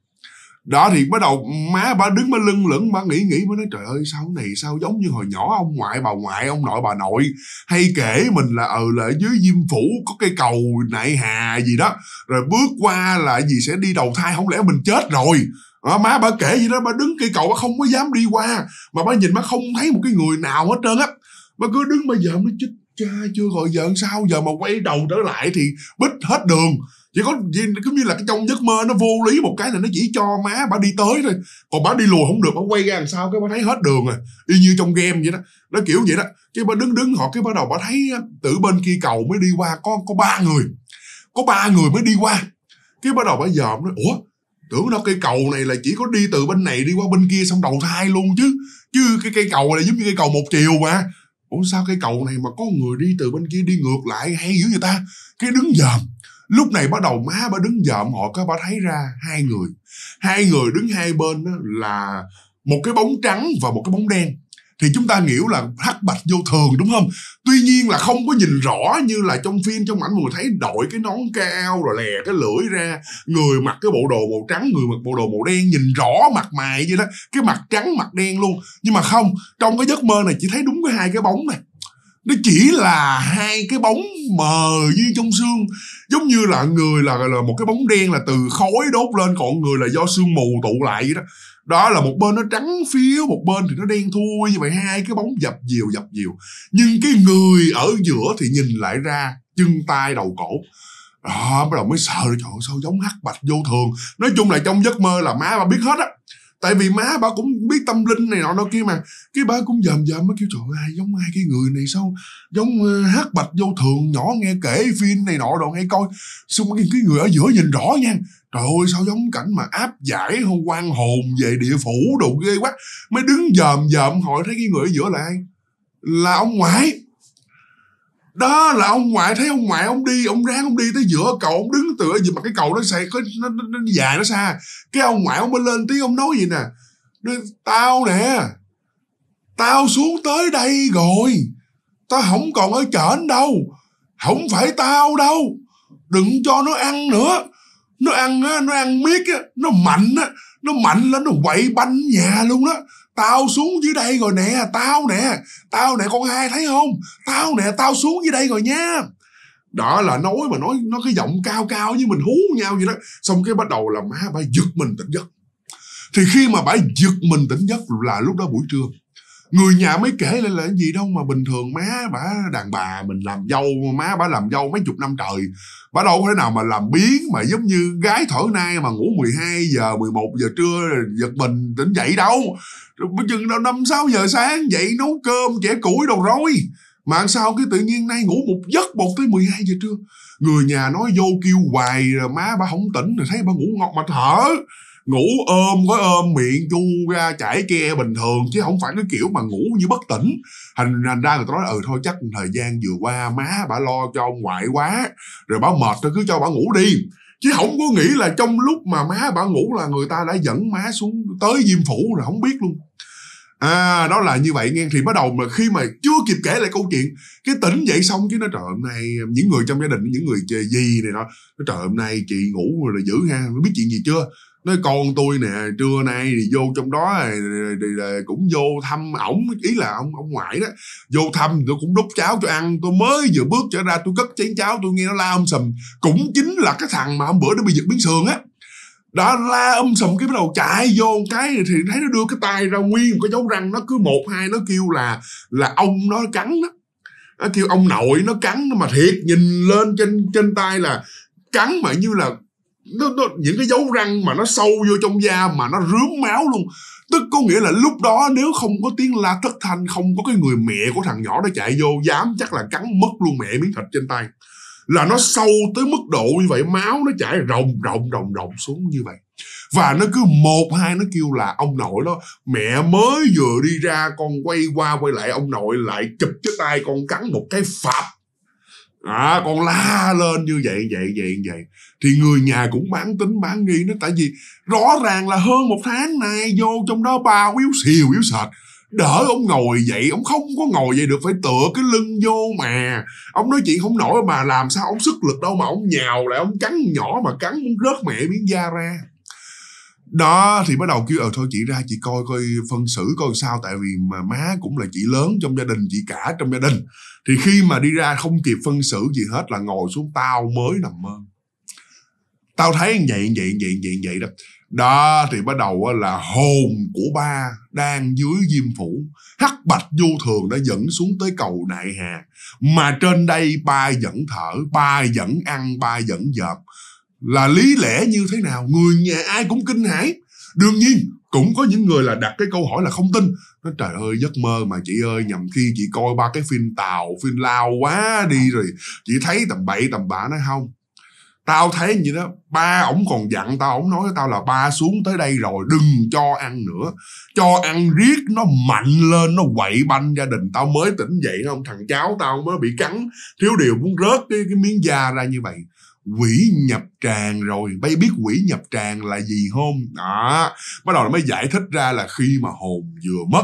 đó thì bắt đầu má ba đứng ba lưng lửng ba nghĩ nghĩ mới nói trời ơi sao này sao giống như hồi nhỏ ông ngoại bà ngoại ông nội bà nội hay kể mình là ừ là ở dưới diêm phủ có cây cầu nại hà gì đó rồi bước qua là gì sẽ đi đầu thai không lẽ mình chết rồi à, má ba kể gì đó ba đứng cây cầu bà không có dám đi qua mà ba nhìn ba không thấy một cái người nào hết trơn á ba cứ đứng bây giờ mới chích cha chưa gọi giờ sao giờ mà quay đầu trở lại thì bích hết đường chỉ có giống như là cái trong giấc mơ nó vô lý một cái là nó chỉ cho má bà đi tới thôi còn bà đi lùi không được bà quay ra làm sao cái bà thấy hết đường rồi y như trong game vậy đó nó kiểu vậy đó cái bà đứng đứng họ cái bắt đầu bà thấy từ bên kia cầu mới đi qua có có ba người có ba người mới đi qua cái bắt đầu bà dòm nói ủa tưởng đâu cây cầu này là chỉ có đi từ bên này đi qua bên kia xong đầu thai luôn chứ chứ cái cây cầu này giống như cây cầu một chiều mà ủa sao cây cầu này mà có người đi từ bên kia đi ngược lại hay dữ vậy ta cái đứng dòm lúc này bắt đầu má bà đứng dợm họ có bà thấy ra hai người hai người đứng hai bên đó là một cái bóng trắng và một cái bóng đen thì chúng ta nghĩ là hắc bạch vô thường đúng không tuy nhiên là không có nhìn rõ như là trong phim trong ảnh mọi người thấy đội cái nón cao rồi lè cái lưỡi ra người mặc cái bộ đồ màu trắng người mặc bộ đồ màu đen nhìn rõ mặt mày vậy đó cái mặt trắng mặt đen luôn nhưng mà không trong cái giấc mơ này chỉ thấy đúng cái hai cái bóng này nó chỉ là hai cái bóng mờ như trong xương giống như là người là là một cái bóng đen là từ khói đốt lên còn người là do sương mù tụ lại vậy đó đó là một bên nó trắng phiếu một bên thì nó đen thui như vậy hai cái bóng dập dìu dập dìu nhưng cái người ở giữa thì nhìn lại ra chân tay đầu cổ đó bắt đầu mới sợ trời ơi, sao giống hắc bạch vô thường nói chung là trong giấc mơ là má ba biết hết á tại vì má bà cũng biết tâm linh này nọ đâu kia mà cái bà cũng dòm dòm mới kêu trời ai giống ai cái người này sao giống ờ, hát bạch vô thường nhỏ nghe kể phim này nọ đồ nghe coi xung quanh cái người ở giữa nhìn rõ nha trời ơi sao giống cảnh mà áp giải hôn quan hồn về địa phủ đồ ghê quá mới đứng dòm dòm hỏi thấy cái người ở giữa là ai là ông ngoại đó là ông ngoại thấy ông ngoại ông đi ông ráng ông đi tới giữa cầu ông đứng tựa gì mà cái cầu nó xây nó, nó, nó dài nó xa cái ông ngoại ông mới lên tiếng ông nói gì nè nói, tao nè tao xuống tới đây rồi tao không còn ở trển đâu không phải tao đâu đừng cho nó ăn nữa nó ăn á nó ăn miết á nó mạnh á nó mạnh lên nó quậy banh nhà luôn đó tao xuống dưới đây rồi nè tao nè tao nè con hai thấy không tao nè tao xuống dưới đây rồi nha đó là nói mà nói nó cái giọng cao cao với mình hú nhau vậy đó xong cái bắt đầu là má bà giật mình tỉnh giấc thì khi mà bà giật mình tỉnh giấc là lúc đó buổi trưa người nhà mới kể lại là cái gì đâu mà bình thường má bà đàn bà mình làm dâu má bà làm dâu mấy chục năm trời bà đâu có thể nào mà làm biến mà giống như gái thở nay mà ngủ 12 giờ 11 giờ trưa giật mình tỉnh dậy đâu chừng đâu năm sáu giờ sáng dậy nấu cơm trẻ củi đồ rối mà sao cái tự nhiên nay ngủ một giấc một tới 12 giờ trưa người nhà nói vô kêu hoài rồi má bà không tỉnh rồi thấy bà ngủ ngọt mà thở ngủ ôm gói ôm miệng chu ra chảy ke bình thường chứ không phải cái kiểu mà ngủ như bất tỉnh thành, thành ra người ta nói ừ thôi chắc thời gian vừa qua má bà lo cho ông ngoại quá rồi bà mệt thôi cứ cho bà ngủ đi chứ không có nghĩ là trong lúc mà má bà ngủ là người ta đã dẫn má xuống tới diêm phủ rồi không biết luôn à đó là như vậy nghe thì bắt đầu mà khi mà chưa kịp kể lại câu chuyện cái tỉnh dậy xong chứ nó trời hôm nay những người trong gia đình những người gì này đó nó trời hôm nay chị ngủ rồi giữ dữ ha biết chuyện gì chưa nói con tôi nè trưa nay thì vô trong đó cũng vô thăm ổng ý là ông ông ngoại đó vô thăm tôi cũng đút cháo cho ăn tôi mới vừa bước trở ra tôi cất chén cháo tôi nghe nó la ông sầm cũng chính là cái thằng mà hôm bữa nó bị giật miếng sườn á đó la âm sầm cái bắt đầu chạy vô cái thì thấy nó đưa cái tay ra nguyên một cái dấu răng nó cứ một hai nó kêu là là ông nó cắn đó nó kêu ông nội nó cắn nó mà thiệt nhìn lên trên trên tay là cắn mà như là nó, nó, những cái dấu răng mà nó sâu vô trong da mà nó rướm máu luôn tức có nghĩa là lúc đó nếu không có tiếng la thất thanh không có cái người mẹ của thằng nhỏ đó chạy vô dám chắc là cắn mất luôn mẹ miếng thịt trên tay là nó sâu tới mức độ như vậy máu nó chảy rồng rồng rồng rồng xuống như vậy và nó cứ một hai nó kêu là ông nội đó mẹ mới vừa đi ra con quay qua quay lại ông nội lại chụp cái tay con cắn một cái phạt à con la lên như vậy vậy vậy vậy thì người nhà cũng bán tính bán nghi nó tại vì rõ ràng là hơn một tháng nay vô trong đó bao yếu xìu yếu sệt đỡ ông ngồi dậy ông không có ngồi dậy được phải tựa cái lưng vô mà ông nói chuyện không nổi mà làm sao ông sức lực đâu mà ông nhào lại ông cắn nhỏ mà cắn muốn rớt mẹ miếng da ra đó thì bắt đầu kêu ờ thôi chị ra chị coi coi phân xử coi sao tại vì mà má cũng là chị lớn trong gia đình chị cả trong gia đình thì khi mà đi ra không kịp phân xử gì hết là ngồi xuống tao mới nằm mơ tao thấy vậy vậy vậy vậy vậy đó đó thì bắt đầu là hồn của ba đang dưới diêm phủ hắc bạch vô thường đã dẫn xuống tới cầu nại hà mà trên đây ba vẫn thở ba vẫn ăn ba vẫn dợp là lý lẽ như thế nào người nhà ai cũng kinh hãi đương nhiên cũng có những người là đặt cái câu hỏi là không tin nó trời ơi giấc mơ mà chị ơi nhầm khi chị coi ba cái phim tàu phim lao quá đi rồi chị thấy tầm bậy tầm bạ nói không tao thấy như đó ba ổng còn dặn tao ổng nói với tao là ba xuống tới đây rồi đừng cho ăn nữa cho ăn riết nó mạnh lên nó quậy banh gia đình tao mới tỉnh dậy không thằng cháu tao mới bị cắn thiếu điều muốn rớt cái, cái miếng da ra như vậy quỷ nhập tràn rồi bây biết quỷ nhập tràn là gì không đó bắt đầu nó mới giải thích ra là khi mà hồn vừa mất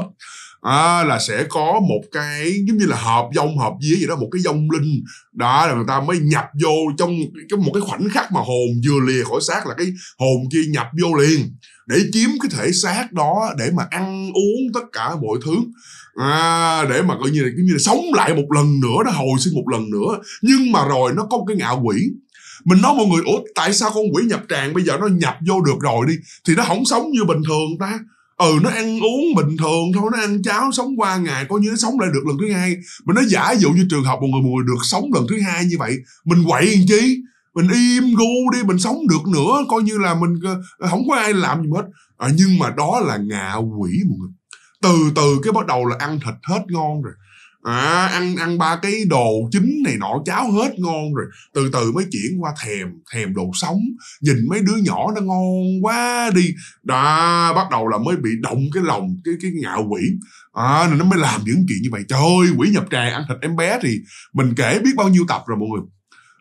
à, là sẽ có một cái giống như là hợp dông hợp dĩa gì đó một cái dông linh đó là người ta mới nhập vô trong cái một cái khoảnh khắc mà hồn vừa lìa khỏi xác là cái hồn kia nhập vô liền để chiếm cái thể xác đó để mà ăn uống tất cả mọi thứ à, để mà coi như là, như là sống lại một lần nữa nó hồi sinh một lần nữa nhưng mà rồi nó có một cái ngạo quỷ mình nói mọi người ủa tại sao con quỷ nhập tràng bây giờ nó nhập vô được rồi đi thì nó không sống như bình thường ta ừ nó ăn uống bình thường thôi nó ăn cháo sống qua ngày coi như nó sống lại được lần thứ hai mình nói giả dụ như trường hợp một người một người được sống lần thứ hai như vậy mình quậy làm chi mình im gu đi mình sống được nữa coi như là mình ờ, không có ai làm gì hết à, nhưng mà đó là ngạ quỷ một người từ từ cái bắt đầu là ăn thịt hết ngon rồi à, ăn ăn ba cái đồ chính này nọ cháo hết ngon rồi từ từ mới chuyển qua thèm thèm đồ sống nhìn mấy đứa nhỏ nó ngon quá đi đã bắt đầu là mới bị động cái lòng cái cái ngạo quỷ à, nên nó mới làm những chuyện như vậy trời ơi quỷ nhập tràng ăn thịt em bé thì mình kể biết bao nhiêu tập rồi mọi người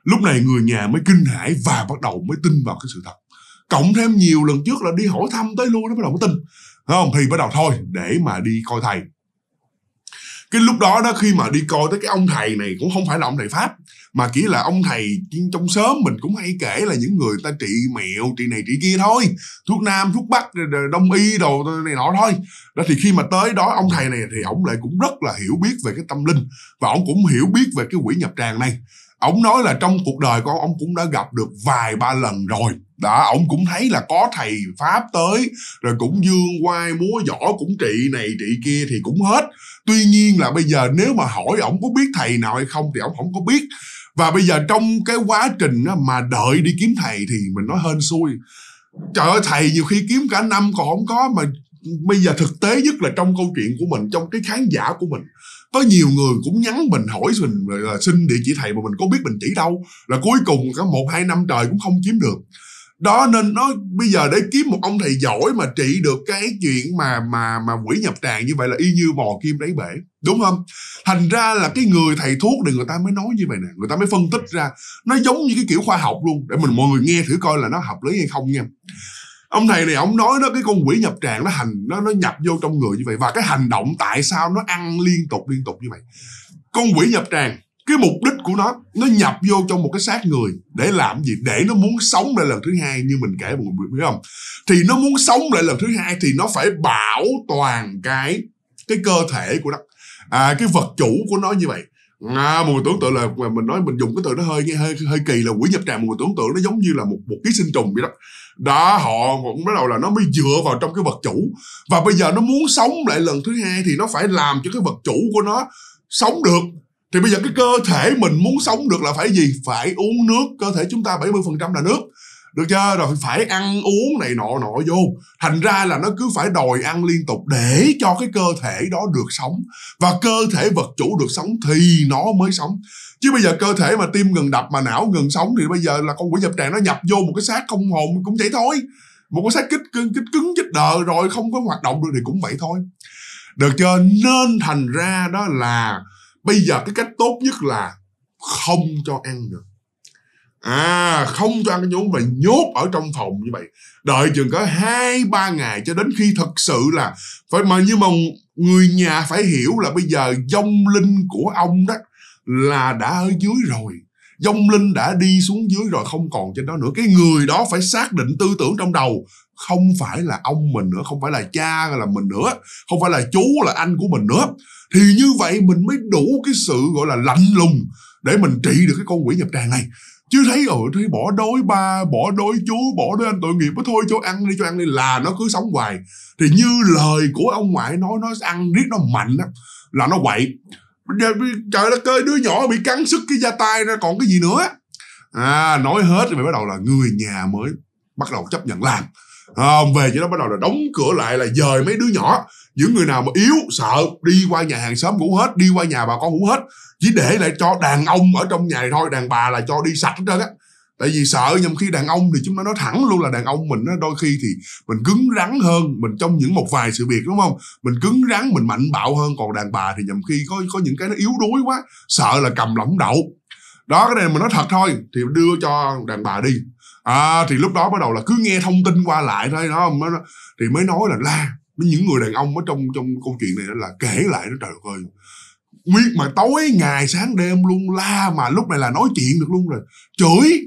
lúc này người nhà mới kinh hãi và bắt đầu mới tin vào cái sự thật cộng thêm nhiều lần trước là đi hỏi thăm tới luôn nó bắt đầu mới tin Đúng không thì bắt đầu thôi để mà đi coi thầy cái lúc đó đó khi mà đi coi tới cái ông thầy này cũng không phải là ông thầy pháp mà chỉ là ông thầy trong sớm mình cũng hay kể là những người ta trị mẹo trị này trị kia thôi thuốc nam thuốc bắc đông y đồ này nọ thôi đó thì khi mà tới đó ông thầy này thì ổng lại cũng rất là hiểu biết về cái tâm linh và ổng cũng hiểu biết về cái quỷ nhập tràng này ổng nói là trong cuộc đời con ông cũng đã gặp được vài ba lần rồi đó ổng cũng thấy là có thầy pháp tới rồi cũng dương quai múa võ cũng trị này trị kia thì cũng hết tuy nhiên là bây giờ nếu mà hỏi ổng có biết thầy nào hay không thì ổng không có biết và bây giờ trong cái quá trình mà đợi đi kiếm thầy thì mình nói hên xui trời ơi thầy nhiều khi kiếm cả năm còn không có mà bây giờ thực tế nhất là trong câu chuyện của mình trong cái khán giả của mình có nhiều người cũng nhắn mình hỏi mình là xin địa chỉ thầy mà mình có biết mình chỉ đâu là cuối cùng cả một hai năm trời cũng không kiếm được đó nên nó bây giờ để kiếm một ông thầy giỏi mà trị được cái chuyện mà mà mà quỷ nhập tràng như vậy là y như bò kim đáy bể đúng không thành ra là cái người thầy thuốc thì người ta mới nói như vậy nè người ta mới phân tích ra nó giống như cái kiểu khoa học luôn để mình mọi người nghe thử coi là nó hợp lý hay không nha ông thầy này ông nói đó cái con quỷ nhập tràng nó hành nó nó nhập vô trong người như vậy và cái hành động tại sao nó ăn liên tục liên tục như vậy con quỷ nhập tràng cái mục đích của nó nó nhập vô trong một cái xác người để làm gì để nó muốn sống lại lần thứ hai như mình kể một biết không thì nó muốn sống lại lần thứ hai thì nó phải bảo toàn cái cái cơ thể của nó à, cái vật chủ của nó như vậy à, một người tưởng tượng là mà mình nói mình dùng cái từ nó hơi nghe hơi hơi kỳ là quỷ nhập tràng một người tưởng tượng nó giống như là một một ký sinh trùng vậy đó đó họ cũng bắt đầu là nó mới dựa vào trong cái vật chủ và bây giờ nó muốn sống lại lần thứ hai thì nó phải làm cho cái vật chủ của nó sống được thì bây giờ cái cơ thể mình muốn sống được là phải gì phải uống nước cơ thể chúng ta 70% là nước được chưa rồi phải ăn uống này nọ nọ vô thành ra là nó cứ phải đòi ăn liên tục để cho cái cơ thể đó được sống và cơ thể vật chủ được sống thì nó mới sống chứ bây giờ cơ thể mà tim ngừng đập mà não ngừng sống thì bây giờ là con quỷ nhập tràng nó nhập vô một cái xác không hồn cũng vậy thôi một cái xác kích kích cứng chích đờ rồi không có hoạt động được thì cũng vậy thôi được chưa nên thành ra đó là bây giờ cái cách tốt nhất là không cho ăn nữa à không cho ăn cái nhốt và nhốt ở trong phòng như vậy đợi chừng có hai ba ngày cho đến khi thật sự là phải mà nhưng mà người nhà phải hiểu là bây giờ dông linh của ông đó là đã ở dưới rồi dông linh đã đi xuống dưới rồi không còn trên đó nữa cái người đó phải xác định tư tưởng trong đầu không phải là ông mình nữa không phải là cha là mình nữa không phải là chú là anh của mình nữa thì như vậy mình mới đủ cái sự gọi là lạnh lùng để mình trị được cái con quỷ nhập tràng này chứ thấy ừ thấy bỏ đói ba bỏ đói chú bỏ đói anh tội nghiệp thôi cho ăn đi cho ăn đi là nó cứ sống hoài thì như lời của ông ngoại nói nó ăn riết nó mạnh á là nó quậy trời đất ơi đứa nhỏ bị cắn sức cái da tay ra còn cái gì nữa à nói hết thì mới bắt đầu là người nhà mới bắt đầu chấp nhận làm à, về chỗ đó bắt đầu là đóng cửa lại là dời mấy đứa nhỏ những người nào mà yếu sợ đi qua nhà hàng xóm ngủ hết đi qua nhà bà con ngủ hết chỉ để lại cho đàn ông ở trong nhà thôi đàn bà là cho đi sạch hết trơn á tại vì sợ nhưng khi đàn ông thì chúng nó nói thẳng luôn là đàn ông mình đôi khi thì mình cứng rắn hơn mình trong những một vài sự việc đúng không mình cứng rắn mình mạnh bạo hơn còn đàn bà thì nhầm khi có có những cái nó yếu đuối quá sợ là cầm lỏng đậu đó cái này mình nói thật thôi thì đưa cho đàn bà đi à thì lúc đó bắt đầu là cứ nghe thông tin qua lại thôi đó thì mới nói là la những người đàn ông ở trong trong câu chuyện này là kể lại nó trời ơi nguyên mà tối ngày sáng đêm luôn la mà lúc này là nói chuyện được luôn rồi chửi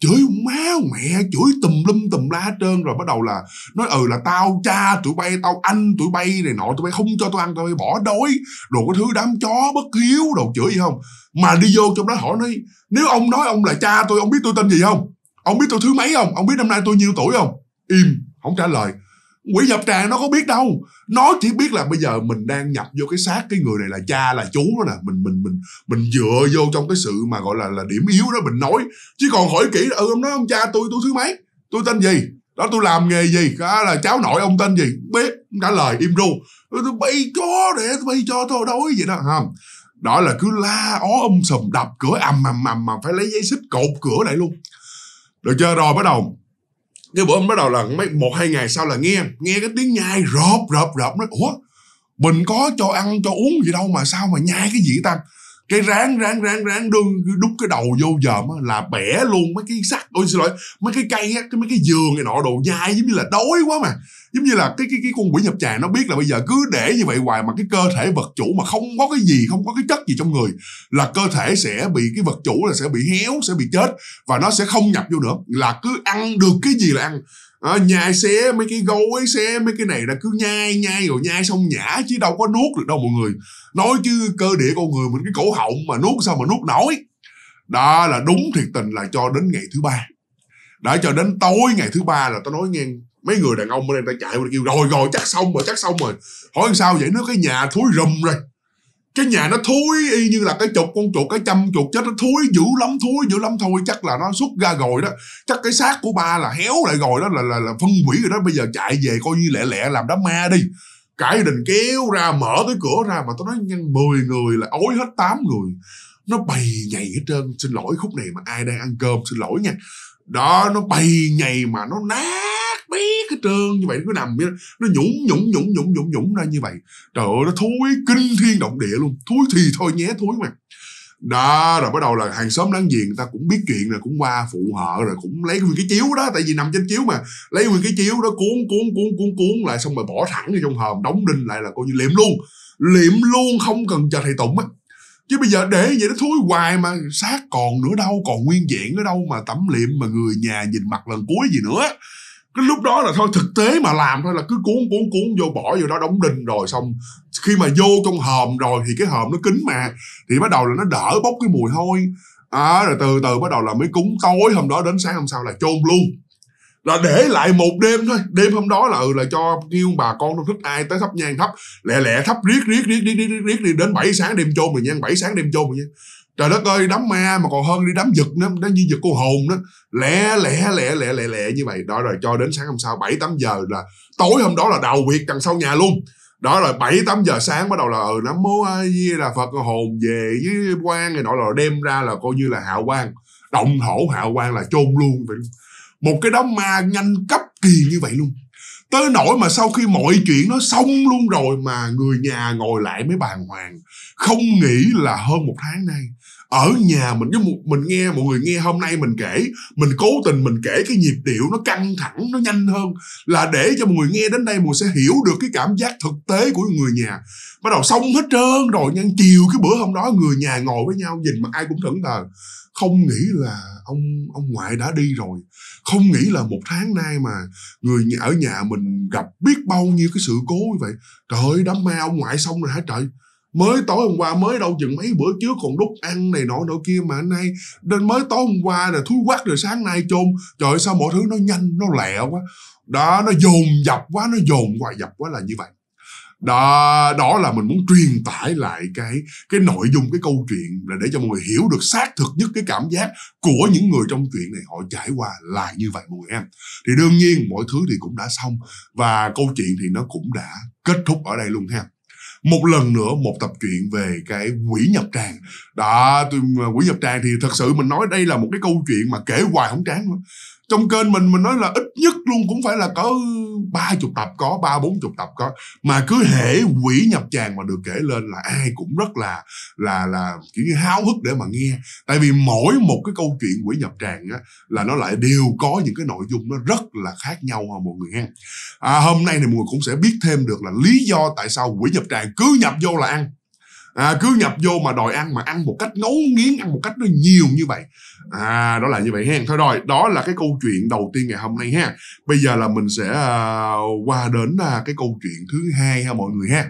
chửi má mẹ chửi tùm lum tùm la hết trơn rồi bắt đầu là nói ừ là tao cha tụi bay tao anh tụi bay này nọ tụi bay không cho tao ăn tụi bay bỏ đói đồ cái thứ đám chó bất hiếu đồ chửi gì không mà đi vô trong đó hỏi nói nếu ông nói ông là cha tôi ông biết tôi tên gì không ông biết tôi thứ mấy không ông biết năm nay tôi nhiêu tuổi không im không trả lời quỷ nhập tràng nó có biết đâu nó chỉ biết là bây giờ mình đang nhập vô cái xác cái người này là cha là chú đó nè mình mình mình mình dựa vô trong cái sự mà gọi là là điểm yếu đó mình nói chứ còn hỏi kỹ là ừ ông nói ông cha tôi tôi thứ mấy tôi tên gì đó tôi làm nghề gì đó là cháu nội ông tên gì biết trả lời im ru tôi bay chó để bay cho tôi đói vậy đó hả? đó là cứ la ó um sùm đập cửa ầm ầm ầm mà phải lấy giấy xích cột cửa lại luôn được chưa rồi bắt đầu cái bữa ông bắt đầu là mấy một hai ngày sau là nghe nghe cái tiếng nhai rộp rộp rộp nói ủa mình có cho ăn cho uống gì đâu mà sao mà nhai cái gì ta cái ráng ráng ráng ráng đun đúc cái đầu vô giờ á là bẻ luôn mấy cái sắt ôi xin lỗi mấy cái cây á cái mấy cái giường này nọ đồ dai giống như là đói quá mà giống như là cái cái cái con quỷ nhập tràng nó biết là bây giờ cứ để như vậy hoài mà cái cơ thể vật chủ mà không có cái gì không có cái chất gì trong người là cơ thể sẽ bị cái vật chủ là sẽ bị héo sẽ bị chết và nó sẽ không nhập vô nữa là cứ ăn được cái gì là ăn à, nhai xé mấy cái gối xé mấy cái này là cứ nhai nhai rồi nhai xong nhả chứ đâu có nuốt được đâu mọi người nói chứ cơ địa con người mình cái cổ họng mà nuốt sao mà nuốt nổi đó là đúng thiệt tình là cho đến ngày thứ ba đã cho đến tối ngày thứ ba là tao nói nghe mấy người đàn ông bên đây ta chạy qua kêu rồi rồi chắc xong rồi chắc xong rồi hỏi sao vậy nó cái nhà thối rùm rồi cái nhà nó thối y như là cái chục con chuột cái chăm chuột chết nó thối dữ lắm thối dữ lắm thôi chắc là nó xuất ra rồi đó chắc cái xác của ba là héo lại rồi đó là là, là phân hủy rồi đó bây giờ chạy về coi như lẹ lẹ làm đám ma đi cả gia đình kéo ra mở cái cửa ra mà tôi nói nhân 10 người là ối hết 8 người nó bày nhầy hết trơn xin lỗi khúc này mà ai đang ăn cơm xin lỗi nha đó nó bày nhầy mà nó nát bé cái trơn như vậy nó nằm vậy nó nhũng nhũng nhũng nhũng nhũng nhũng ra như vậy trời ơi nó thối kinh thiên động địa luôn thối thì thôi nhé thối mà đó rồi bắt đầu là hàng xóm láng giềng người ta cũng biết chuyện rồi cũng qua phụ họ rồi cũng lấy nguyên cái chiếu đó tại vì nằm trên chiếu mà lấy nguyên cái chiếu đó cuốn cuốn cuốn cuốn cuốn lại xong rồi bỏ thẳng vô trong hòm đóng đinh lại là coi như liệm luôn liệm luôn không cần chờ thầy tụng á chứ bây giờ để vậy nó thối hoài mà xác còn nữa đâu còn nguyên vẹn nữa đâu mà tắm liệm mà người nhà nhìn mặt lần cuối gì nữa cái lúc đó là thôi thực tế mà làm thôi là cứ cuốn cuốn cuốn vô bỏ vô đó đóng đinh rồi xong khi mà vô trong hòm rồi thì cái hòm nó kín mà thì bắt đầu là nó đỡ bốc cái mùi hôi à, rồi từ từ bắt đầu là mới cúng tối hôm đó đến sáng hôm sau là chôn luôn là để lại một đêm thôi đêm hôm đó là ừ, là cho kêu bà con đâu thích ai tới thắp nhang thắp lẹ lẹ thắp riết riết riết riết riết riết, riết đi đến 7 sáng đêm chôn rồi nha 7 sáng đêm chôn rồi nha trời đất ơi đám ma mà còn hơn đi đám giật nó nó như giật cô hồn đó lẹ lẹ lẹ lẹ lẹ lẹ như vậy đó rồi cho đến sáng hôm sau bảy tám giờ là tối hôm đó là đầu việc đằng sau nhà luôn đó là bảy tám giờ sáng bắt đầu là ừ ờ, nắm mô a là phật hồn về với quan này đó là đem ra là coi như là hạ quan động thổ hạ quan là chôn luôn một cái đám ma nhanh cấp kỳ như vậy luôn tới nỗi mà sau khi mọi chuyện nó xong luôn rồi mà người nhà ngồi lại mới bàn hoàng không nghĩ là hơn một tháng nay ở nhà mình với một mình nghe mọi người nghe hôm nay mình kể mình cố tình mình kể cái nhịp điệu nó căng thẳng nó nhanh hơn là để cho mọi người nghe đến đây mọi người sẽ hiểu được cái cảm giác thực tế của người nhà bắt đầu xong hết trơn rồi nhưng chiều cái bữa hôm đó người nhà ngồi với nhau nhìn mà ai cũng thẫn thờ không nghĩ là ông ông ngoại đã đi rồi không nghĩ là một tháng nay mà người ở nhà mình gặp biết bao nhiêu cái sự cố như vậy trời ơi đám ma ông ngoại xong rồi hả trời mới tối hôm qua mới đâu chừng mấy bữa trước còn đúc ăn này nọ nọ kia mà nay đến mới tối hôm qua là thúi quát rồi sáng nay chôn trời ơi, sao mọi thứ nó nhanh nó lẹ quá đó nó dồn dập quá nó dồn hoài dập quá là như vậy đó đó là mình muốn truyền tải lại cái cái nội dung cái câu chuyện là để cho mọi người hiểu được xác thực nhất cái cảm giác của những người trong chuyện này họ trải qua là như vậy mọi người em thì đương nhiên mọi thứ thì cũng đã xong và câu chuyện thì nó cũng đã kết thúc ở đây luôn ha một lần nữa một tập truyện về cái quỷ nhập tràng đó tôi à, quỷ nhập tràng thì thật sự mình nói đây là một cái câu chuyện mà kể hoài không tráng nữa trong kênh mình mình nói là ít nhất luôn cũng phải là có ba chục tập có ba bốn chục tập có mà cứ hễ quỷ nhập tràng mà được kể lên là ai cũng rất là là là kiểu như háo hức để mà nghe tại vì mỗi một cái câu chuyện quỷ nhập tràng á là nó lại đều có những cái nội dung nó rất là khác nhau mà mọi người nghe à, hôm nay thì mọi người cũng sẽ biết thêm được là lý do tại sao quỷ nhập tràng cứ nhập vô là ăn à, cứ nhập vô mà đòi ăn mà ăn một cách ngấu nghiến ăn một cách nó nhiều như vậy à đó là như vậy hen thôi rồi đó là cái câu chuyện đầu tiên ngày hôm nay ha bây giờ là mình sẽ uh, qua đến uh, cái câu chuyện thứ hai ha mọi người ha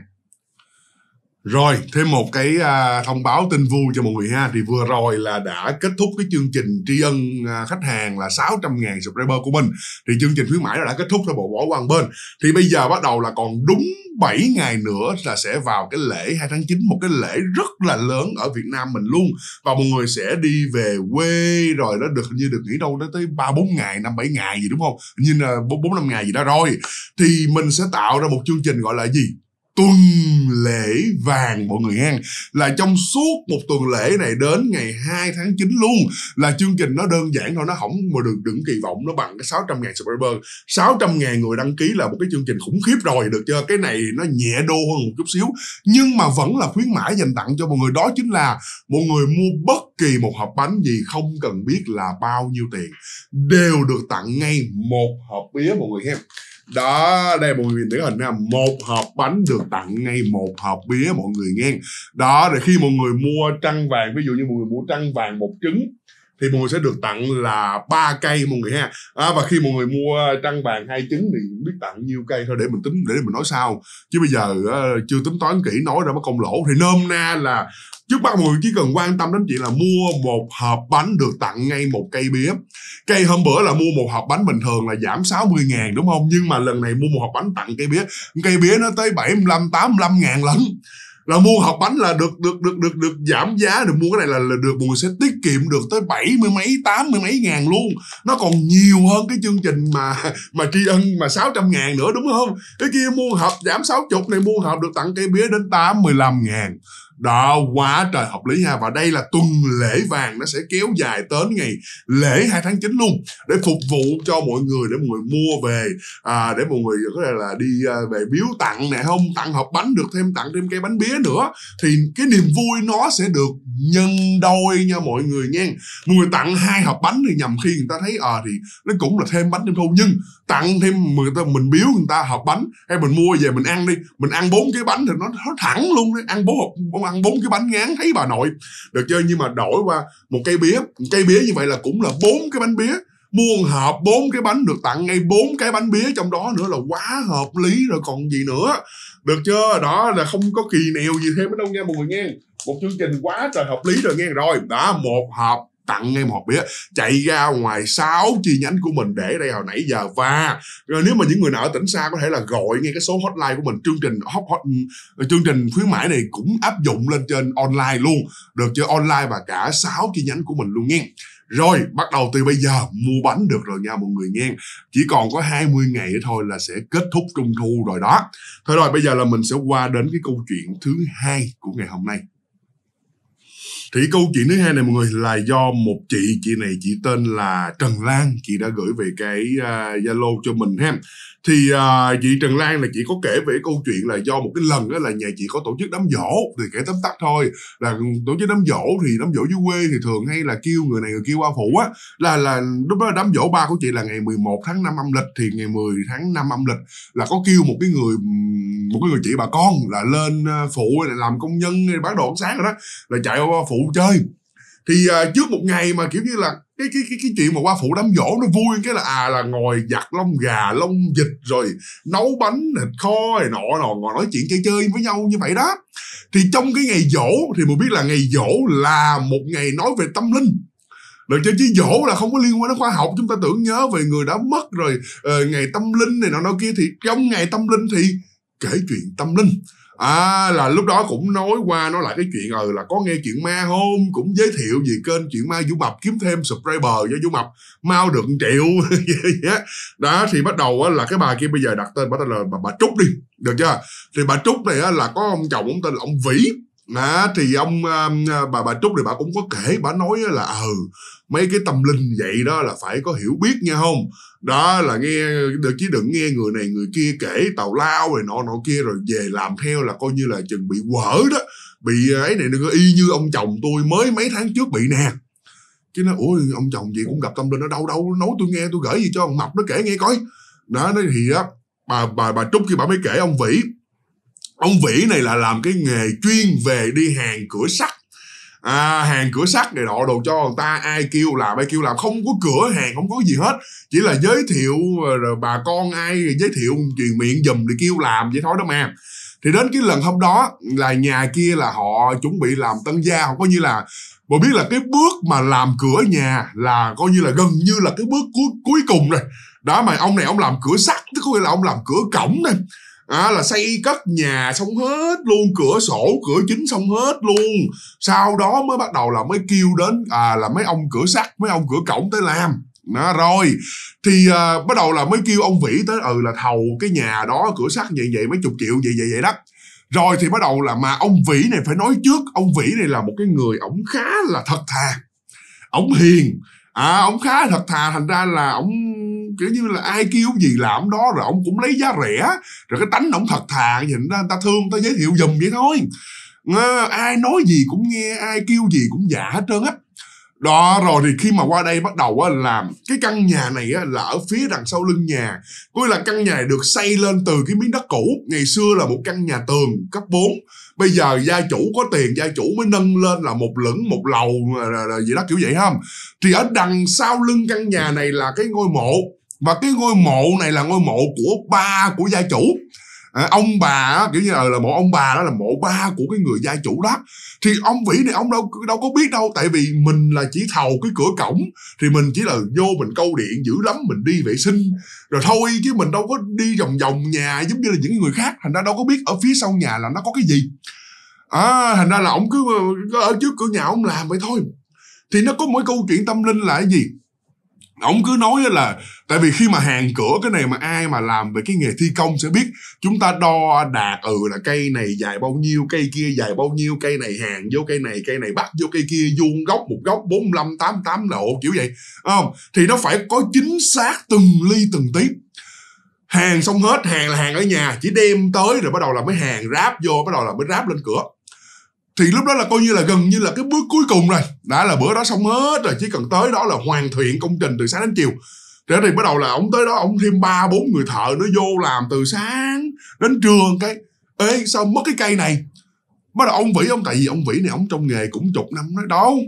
rồi, thêm một cái à, thông báo tin vui cho mọi người ha. Thì vừa rồi là đã kết thúc cái chương trình tri ân à, khách hàng là 600 ngàn subscriber của mình. Thì chương trình khuyến mãi đã, đã kết thúc rồi bộ bỏ qua bên. Thì bây giờ bắt đầu là còn đúng 7 ngày nữa là sẽ vào cái lễ 2 tháng 9 một cái lễ rất là lớn ở Việt Nam mình luôn và mọi người sẽ đi về quê rồi đó được như được nghỉ đâu đó tới 3 4 ngày 5 7 ngày gì đúng không? Hình như là 4 4 5 ngày gì đó rồi. Thì mình sẽ tạo ra một chương trình gọi là gì? tuần lễ vàng mọi người nghe là trong suốt một tuần lễ này đến ngày 2 tháng 9 luôn là chương trình nó đơn giản thôi nó không mà được đừng kỳ vọng nó bằng cái 600 ngàn subscriber 600 ngàn người đăng ký là một cái chương trình khủng khiếp rồi được chưa cái này nó nhẹ đô hơn một chút xíu nhưng mà vẫn là khuyến mãi dành tặng cho mọi người đó chính là mọi người mua bất kỳ một hộp bánh gì không cần biết là bao nhiêu tiền đều được tặng ngay một hộp bía mọi người nghe đó đây mọi người nhìn thấy hình ha một hộp bánh được tặng ngay một hộp bía mọi người nghe đó rồi khi mọi người mua trăng vàng ví dụ như mọi người mua trăng vàng một trứng thì mọi người sẽ được tặng là ba cây mọi người ha à, và khi mọi người mua trăng vàng hai trứng thì cũng biết tặng nhiêu cây thôi để mình tính để mình nói sao chứ bây giờ ờ, chưa tính toán kỹ nói ra mất công lỗ thì nôm na là trước mắt mọi người chỉ cần quan tâm đến chuyện là mua một hộp bánh được tặng ngay một cây bía cây hôm bữa là mua một hộp bánh bình thường là giảm 60 ngàn đúng không nhưng mà lần này mua một hộp bánh tặng cây bía cây bía nó tới 75 85 ngàn lận là mua hộp bánh là được được được được được giảm giá được mua cái này là, là được mọi người sẽ tiết kiệm được tới bảy mươi mấy tám mươi mấy ngàn luôn nó còn nhiều hơn cái chương trình mà mà tri ân mà 600 ngàn nữa đúng không cái kia mua hộp giảm 60 này mua hộp được tặng cây bía đến 8 15 ngàn đó quá trời hợp lý nha và đây là tuần lễ vàng nó sẽ kéo dài tới ngày lễ 2 tháng 9 luôn để phục vụ cho mọi người để mọi người mua về à, để mọi người có thể là đi à, về biếu tặng nè không tặng hộp bánh được thêm tặng thêm cây bánh bía nữa thì cái niềm vui nó sẽ được nhân đôi nha mọi người người nha một người tặng hai hộp bánh thì nhầm khi người ta thấy ờ à, thì nó cũng là thêm bánh thêm thu nhưng tặng thêm người ta mình biếu người ta hộp bánh hay mình mua về mình ăn đi mình ăn bốn cái bánh thì nó, nó thẳng luôn đấy ăn bốn hộp ăn bốn cái bánh ngán thấy bà nội được chưa nhưng mà đổi qua một cây bía một cây bía như vậy là cũng là bốn cái bánh bía mua một hộp bốn cái bánh được tặng ngay bốn cái bánh bía trong đó nữa là quá hợp lý rồi còn gì nữa được chưa đó là không có kỳ nèo gì thêm ở đâu nha mọi người nghe một chương trình quá trời hợp lý rồi nghe rồi đó một hộp tặng em hộp bia chạy ra ngoài sáu chi nhánh của mình để đây hồi nãy giờ và rồi ờ, nếu mà những người nào ở tỉnh xa có thể là gọi ngay cái số hotline của mình chương trình hot, hot ừ, chương trình khuyến mãi này cũng áp dụng lên trên online luôn được chơi online và cả sáu chi nhánh của mình luôn nghe rồi bắt đầu từ bây giờ mua bánh được rồi nha mọi người nghe chỉ còn có 20 ngày nữa thôi là sẽ kết thúc trung thu rồi đó thôi rồi bây giờ là mình sẽ qua đến cái câu chuyện thứ hai của ngày hôm nay thì câu chuyện thứ hai này mọi người là do một chị chị này chị tên là Trần Lan chị đã gửi về cái à, Zalo uh, cho mình ha thì à, chị Trần Lan là chị có kể về câu chuyện là do một cái lần đó là nhà chị có tổ chức đám dỗ thì kể tóm tắt thôi là tổ chức đám dỗ thì đám dỗ dưới quê thì thường hay là kêu người này người kêu qua phụ á là là lúc đó đám dỗ ba của chị là ngày 11 tháng 5 âm lịch thì ngày 10 tháng 5 âm lịch là có kêu một cái người một cái người chị bà con là lên à, phụ là làm công nhân bán đồ sáng rồi đó là chạy qua phụ chơi thì à, trước một ngày mà kiểu như là cái cái cái cái chuyện mà qua phụ đám dỗ nó vui cái là à là ngồi giặt lông gà lông vịt rồi nấu bánh thịt kho này nọ nọ ngồi nói chuyện chơi chơi với nhau như vậy đó thì trong cái ngày dỗ thì mình biết là ngày dỗ là một ngày nói về tâm linh được chưa chứ dỗ là không có liên quan đến khoa học chúng ta tưởng nhớ về người đã mất rồi uh, ngày tâm linh này nọ nọ kia thì trong ngày tâm linh thì kể chuyện tâm linh à là lúc đó cũng nói qua nói lại cái chuyện ờ là có nghe chuyện ma không cũng giới thiệu về kênh chuyện ma vũ mập kiếm thêm subscriber cho vũ mập mau được triệu đó thì bắt đầu là cái bà kia bây giờ đặt tên bắt tên là bà, bà trúc đi được chưa thì bà trúc này là có ông chồng ông tên là ông vĩ đó, thì ông à, à, bà bà trúc thì bà cũng có kể bà nói là ừ mấy cái tâm linh vậy đó là phải có hiểu biết nha không đó là nghe được chứ đừng nghe người này người kia kể tàu lao rồi nọ nọ kia rồi về làm theo là coi như là chừng bị quở đó bị à, ấy này đừng y như ông chồng tôi mới mấy tháng trước bị nè chứ nó ủa ông chồng gì cũng gặp tâm linh ở đâu đâu nói tôi nghe tôi gửi gì cho ông mập nó kể nghe coi đó thì đó bà bà bà trúc khi bà mới kể ông vĩ ông vĩ này là làm cái nghề chuyên về đi hàng cửa sắt à, hàng cửa sắt này nọ đồ cho người ta ai kêu làm ai kêu làm không có cửa hàng không có gì hết chỉ là giới thiệu ờ, rồi bà con ai giới thiệu truyền miệng dùm để kêu làm vậy thôi đó mà thì đến cái lần hôm đó là nhà kia là họ chuẩn bị làm tân gia họ có như là bà biết là cái bước mà làm cửa nhà là coi như là gần như là cái bước cuối cuối cùng rồi đó mà ông này ông làm cửa sắt tức có nghĩa là ông làm cửa cổng này à, là xây cất nhà xong hết luôn cửa sổ cửa chính xong hết luôn sau đó mới bắt đầu là mới kêu đến à, là mấy ông cửa sắt mấy ông cửa cổng tới làm đó rồi thì à, bắt đầu là mới kêu ông vĩ tới ừ là thầu cái nhà đó cửa sắt vậy vậy mấy chục triệu vậy vậy vậy đó rồi thì bắt đầu là mà ông vĩ này phải nói trước ông vĩ này là một cái người ổng khá là thật thà ổng hiền à ổng khá thật thà thành ra là ổng kiểu như là ai kêu gì làm đó rồi ông cũng lấy giá rẻ rồi cái tánh ông thật thà nhìn ra người ta thương người ta giới thiệu dùm vậy thôi à, ai nói gì cũng nghe ai kêu gì cũng giả hết trơn á đó rồi thì khi mà qua đây bắt đầu á là cái căn nhà này á là ở phía đằng sau lưng nhà coi là căn nhà này được xây lên từ cái miếng đất cũ ngày xưa là một căn nhà tường cấp 4 bây giờ gia chủ có tiền gia chủ mới nâng lên là một lửng một lầu gì đó kiểu vậy không thì ở đằng sau lưng căn nhà này là cái ngôi mộ và cái ngôi mộ này là ngôi mộ của ba của gia chủ à, ông bà kiểu như là, ờ, là mộ ông bà đó là mộ ba của cái người gia chủ đó thì ông vĩ này ông đâu đâu có biết đâu tại vì mình là chỉ thầu cái cửa cổng thì mình chỉ là vô mình câu điện dữ lắm mình đi vệ sinh rồi thôi chứ mình đâu có đi vòng vòng nhà giống như là những người khác thành ra đâu có biết ở phía sau nhà là nó có cái gì à, thành ra là ông cứ ờ, ở trước cửa nhà ông làm vậy thôi thì nó có mỗi câu chuyện tâm linh là cái gì Ông cứ nói là tại vì khi mà hàng cửa cái này mà ai mà làm về cái nghề thi công sẽ biết chúng ta đo đạt ừ là cây này dài bao nhiêu, cây kia dài bao nhiêu, cây này hàng vô cây này, cây này bắt vô cây kia vuông góc một góc 45 88 độ kiểu vậy. Không? Thì nó phải có chính xác từng ly từng tí hàng xong hết hàng là hàng ở nhà chỉ đem tới rồi bắt đầu là mới hàng ráp vô bắt đầu là mới ráp lên cửa thì lúc đó là coi như là gần như là cái bước cuối cùng rồi đã là bữa đó xong hết rồi chỉ cần tới đó là hoàn thiện công trình từ sáng đến chiều thế thì bắt đầu là ông tới đó ông thêm ba bốn người thợ nó vô làm từ sáng đến trưa cái ê sao mất cái cây này bắt đầu ông vĩ ông tại vì ông vĩ này ông trong nghề cũng chục năm nói đâu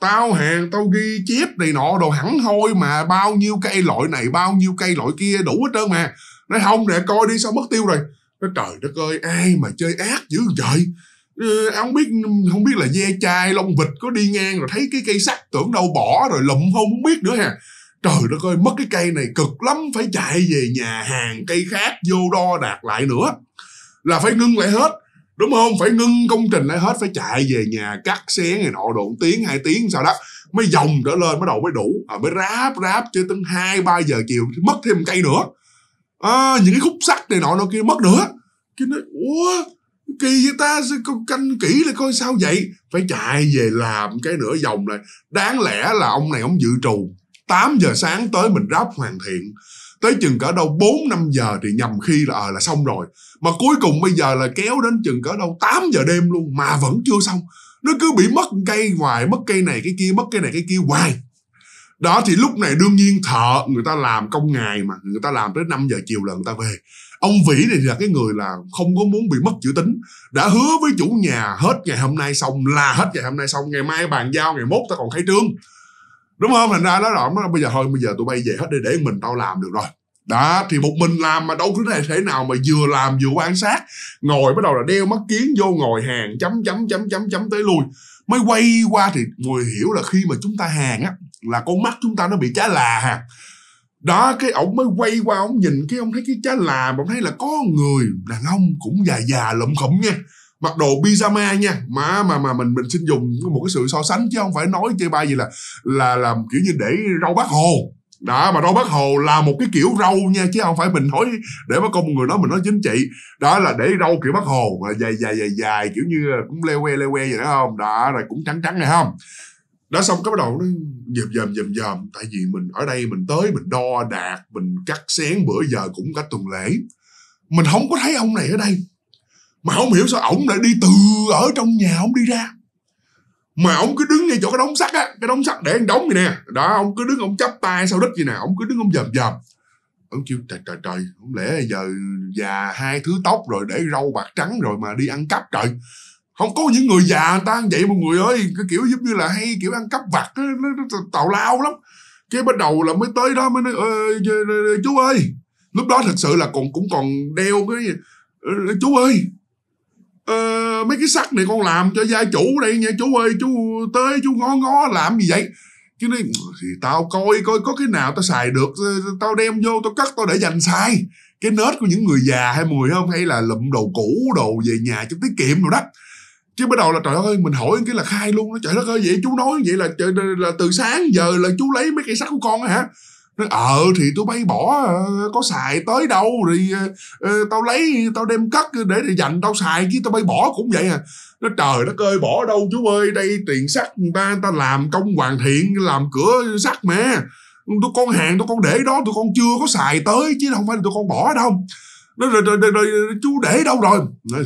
tao hàng tao ghi chép này nọ đồ hẳn thôi mà bao nhiêu cây loại này bao nhiêu cây loại kia đủ hết trơn mà nói không để coi đi sao mất tiêu rồi nói trời đất ơi ai mà chơi ác dữ vậy ừ, ông biết không biết là ve chai lông vịt có đi ngang rồi thấy cái cây sắt tưởng đâu bỏ rồi lụm không muốn biết nữa hả? trời đất ơi mất cái cây này cực lắm phải chạy về nhà hàng cây khác vô đo đạt lại nữa là phải ngưng lại hết đúng không phải ngưng công trình lại hết phải chạy về nhà cắt xé này nọ độ tiếng hai tiếng sao đó mới dòng trở lên mới đầu mới đủ à, mới ráp ráp chứ tới hai ba giờ chiều mất thêm cây nữa à, những cái khúc sắt này nọ nó kia mất nữa cái nó ủa kỳ với ta con canh kỹ là coi sao vậy phải chạy về làm cái nửa vòng lại đáng lẽ là ông này ông dự trù 8 giờ sáng tới mình ráp hoàn thiện tới chừng cỡ đâu 4 5 giờ thì nhầm khi là ờ à, là xong rồi mà cuối cùng bây giờ là kéo đến chừng cỡ đâu 8 giờ đêm luôn mà vẫn chưa xong nó cứ bị mất cây hoài mất cây này cái kia mất cây này cái kia hoài đó thì lúc này đương nhiên thợ người ta làm công ngày mà người ta làm tới 5 giờ chiều là người ta về ông vĩ này là cái người là không có muốn bị mất chữ tính đã hứa với chủ nhà hết ngày hôm nay xong là hết ngày hôm nay xong ngày mai bàn giao ngày mốt ta còn khai trương đúng không thành ra đó là nói, bây giờ thôi bây giờ tụi bay về hết đi để mình tao làm được rồi đó thì một mình làm mà đâu cứ này thế nào mà vừa làm vừa quan sát ngồi bắt đầu là đeo mắt kiến vô ngồi hàng chấm chấm chấm chấm chấm tới lui mới quay qua thì người hiểu là khi mà chúng ta hàng á là con mắt chúng ta nó bị chá là hàng đó cái ổng mới quay qua ổng nhìn cái ông thấy cái chá là mà ổng thấy là có người đàn ông cũng già già lụm khụm nha mặc đồ pyjama nha mà mà mà mình mình xin dùng một cái sự so sánh chứ không phải nói chơi bay gì là là làm kiểu như để rau bát hồ đó mà rau bác hồ là một cái kiểu rau nha chứ không phải mình nói để bắt công người đó mình nói chính trị đó là để rau kiểu bác hồ mà dài dài dài dài kiểu như cũng leo que leo que vậy đó không đó rồi cũng trắng trắng này không đó xong cái bắt đầu nó dầm dầm dầm dầm tại vì mình ở đây mình tới mình đo đạt mình cắt xén bữa giờ cũng cả tuần lễ mình không có thấy ông này ở đây mà không hiểu sao ổng lại đi từ ở trong nhà ổng đi ra mà ông cứ đứng ngay chỗ cái đống sắt á cái đống sắt để anh đóng vậy nè đó ông cứ đứng ông chắp tay sau đít vậy nè ông cứ đứng ông dòm dòm ông kêu trời trời trời không lẽ giờ già hai thứ tóc rồi để râu bạc trắng rồi mà đi ăn cắp trời không có những người già người ta ăn vậy mọi người ơi cái kiểu giống như là hay kiểu ăn cắp vặt nó, nó, tào lao lắm cái bắt đầu là mới tới đó mới nói chú ơi lúc đó thật sự là còn cũng còn đeo cái chú ơi Ờ, mấy cái sắt này con làm cho gia chủ đây nha chú ơi chú tới chú ngó ngó làm gì vậy chứ nói thì tao coi coi có cái nào tao xài được ờ, tao đem vô tao cắt tao để dành xài cái nết của những người già hay mùi không hay là lụm đồ cũ đồ về nhà cho tiết kiệm rồi đó chứ bắt đầu là trời ơi mình hỏi cái là khai luôn nó trời đất ơi vậy chú nói vậy là, trời, là từ sáng giờ là chú lấy mấy cây sắt của con hả nó ờ thì tôi bay bỏ ờ, có xài tới đâu rồi ờ, ờ, tao lấy tao đem cất để, để dành tao xài chứ tao bay bỏ cũng vậy à nó trời đất ơi bỏ đâu chú ơi đây tiền sắt người ta người ta làm công hoàn thiện làm cửa sắt mẹ tôi con hàng tôi con để đó tôi con chưa có xài tới chứ không phải là tôi con bỏ đâu nó rồi, rồi, rồi, rồi chú để đâu rồi nó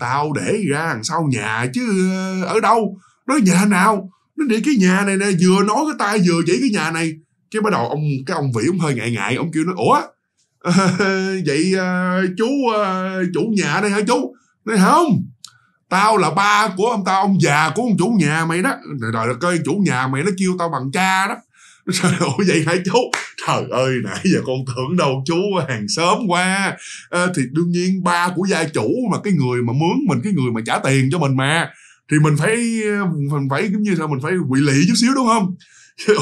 tao để ra đằng sau nhà chứ ở đâu nó nhà nào nó đi cái nhà này nè vừa nói cái tay vừa chỉ cái nhà này cái bắt đầu ông cái ông vĩ ông hơi ngại ngại ông kêu nó ủa à, vậy à, chú à, chủ nhà đây hả chú nói không tao là ba của ông tao ông già của ông chủ nhà mày đó trời đất ơi chủ nhà mày nó kêu tao bằng cha đó Trời ơi vậy hả chú Trời ơi nãy giờ con tưởng đâu chú hàng xóm qua à, Thì đương nhiên ba của gia chủ mà cái người mà mướn mình Cái người mà trả tiền cho mình mà Thì mình phải mình phải giống như sao mình phải quỵ lị chút xíu đúng không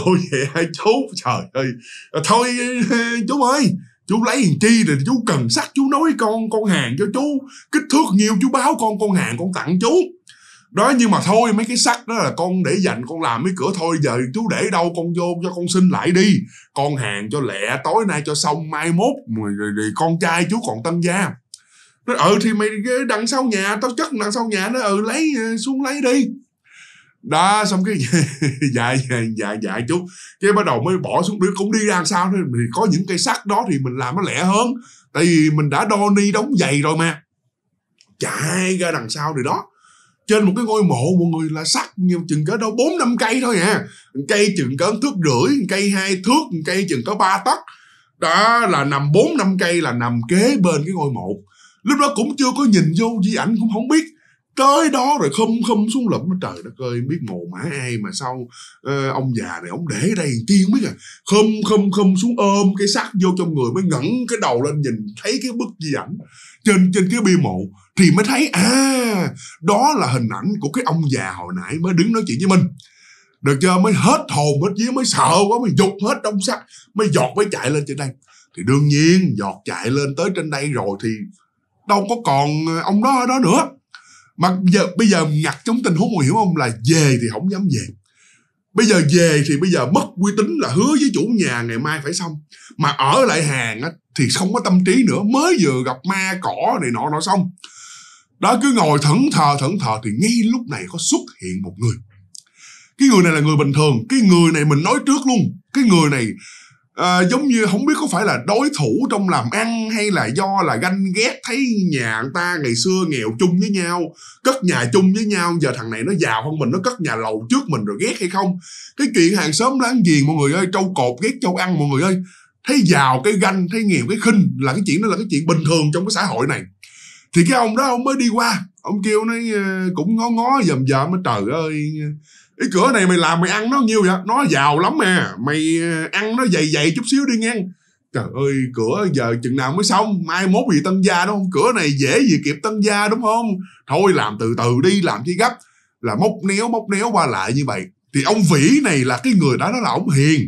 ôi vậy hai chú trời ơi à, thôi ờ, chú ơi chú lấy làm chi rồi chú cần sắt chú nói con con hàng cho chú kích thước nhiều chú báo con con hàng con tặng chú đó nhưng mà thôi mấy cái sắt đó là con để dành con làm mấy cửa thôi giờ chú để đâu con vô cho con xin lại đi con hàng cho lẹ tối nay cho xong mai mốt rồi, con trai chú còn tân gia nó ừ thì mày đằng sau nhà tao chất đằng sau nhà nó ừ lấy ờ, xuống lấy đi đó xong cái dạ, dạ dạ dạ chút cái bắt đầu mới bỏ xuống đứa cũng đi ra làm sao thôi thì có những cây sắt đó thì mình làm nó lẻ hơn tại vì mình đã đo ni đóng giày rồi mà chạy ra đằng sau thì đó trên một cái ngôi mộ mọi người là sắt nhiều chừng cỡ đâu bốn năm cây thôi à cây chừng cỡ thước rưỡi cây hai thước cây chừng có ba tấc đó là nằm bốn năm cây là nằm kế bên cái ngôi mộ lúc đó cũng chưa có nhìn vô di ảnh cũng không biết tới đó rồi không không xuống lụm trời đất ơi biết mồ mã ai mà sao ờ, ông già này ông để đây tiên biết à không không không xuống ôm cái xác vô trong người mới ngẩng cái đầu lên nhìn thấy cái bức di ảnh trên trên cái bia mộ thì mới thấy à đó là hình ảnh của cái ông già hồi nãy mới đứng nói chuyện với mình được chưa mới hết hồn hết vía mới sợ quá mới giục hết trong xác mới giọt mới chạy lên trên đây thì đương nhiên giọt chạy lên tới trên đây rồi thì đâu có còn ờ, ông đó ở đó nữa mà giờ bây giờ ngặt trong tình huống mà hiểu không là về thì không dám về bây giờ về thì bây giờ mất uy tín là hứa với chủ nhà ngày mai phải xong mà ở lại hàng á, thì không có tâm trí nữa mới vừa gặp ma cỏ này nọ nọ xong đó cứ ngồi thẫn thờ thẫn thờ thì ngay lúc này có xuất hiện một người cái người này là người bình thường cái người này mình nói trước luôn cái người này à, giống như không biết có phải là đối thủ trong làm ăn hay là do là ganh ghét thấy nhà người ta ngày xưa nghèo chung với nhau cất nhà chung với nhau giờ thằng này nó giàu hơn mình nó cất nhà lầu trước mình rồi ghét hay không cái chuyện hàng xóm láng giềng mọi người ơi trâu cột ghét trâu ăn mọi người ơi thấy giàu cái ganh thấy nghèo cái khinh là cái chuyện đó là cái chuyện bình thường trong cái xã hội này thì cái ông đó ông mới đi qua ông kêu nói ờ, cũng ngó ngó dòm dòm trời ơi cái cửa này mày làm mày ăn nó nhiêu vậy nó giàu lắm mà mày ờ, ăn nó dày dày chút xíu đi nghe trời ơi cửa giờ chừng nào mới xong mai mốt gì tân gia đúng không cửa này dễ gì kịp tân gia đúng không thôi làm từ từ đi làm chi gấp là móc néo móc néo qua lại như vậy thì ông vĩ này là cái người đó nó là ông hiền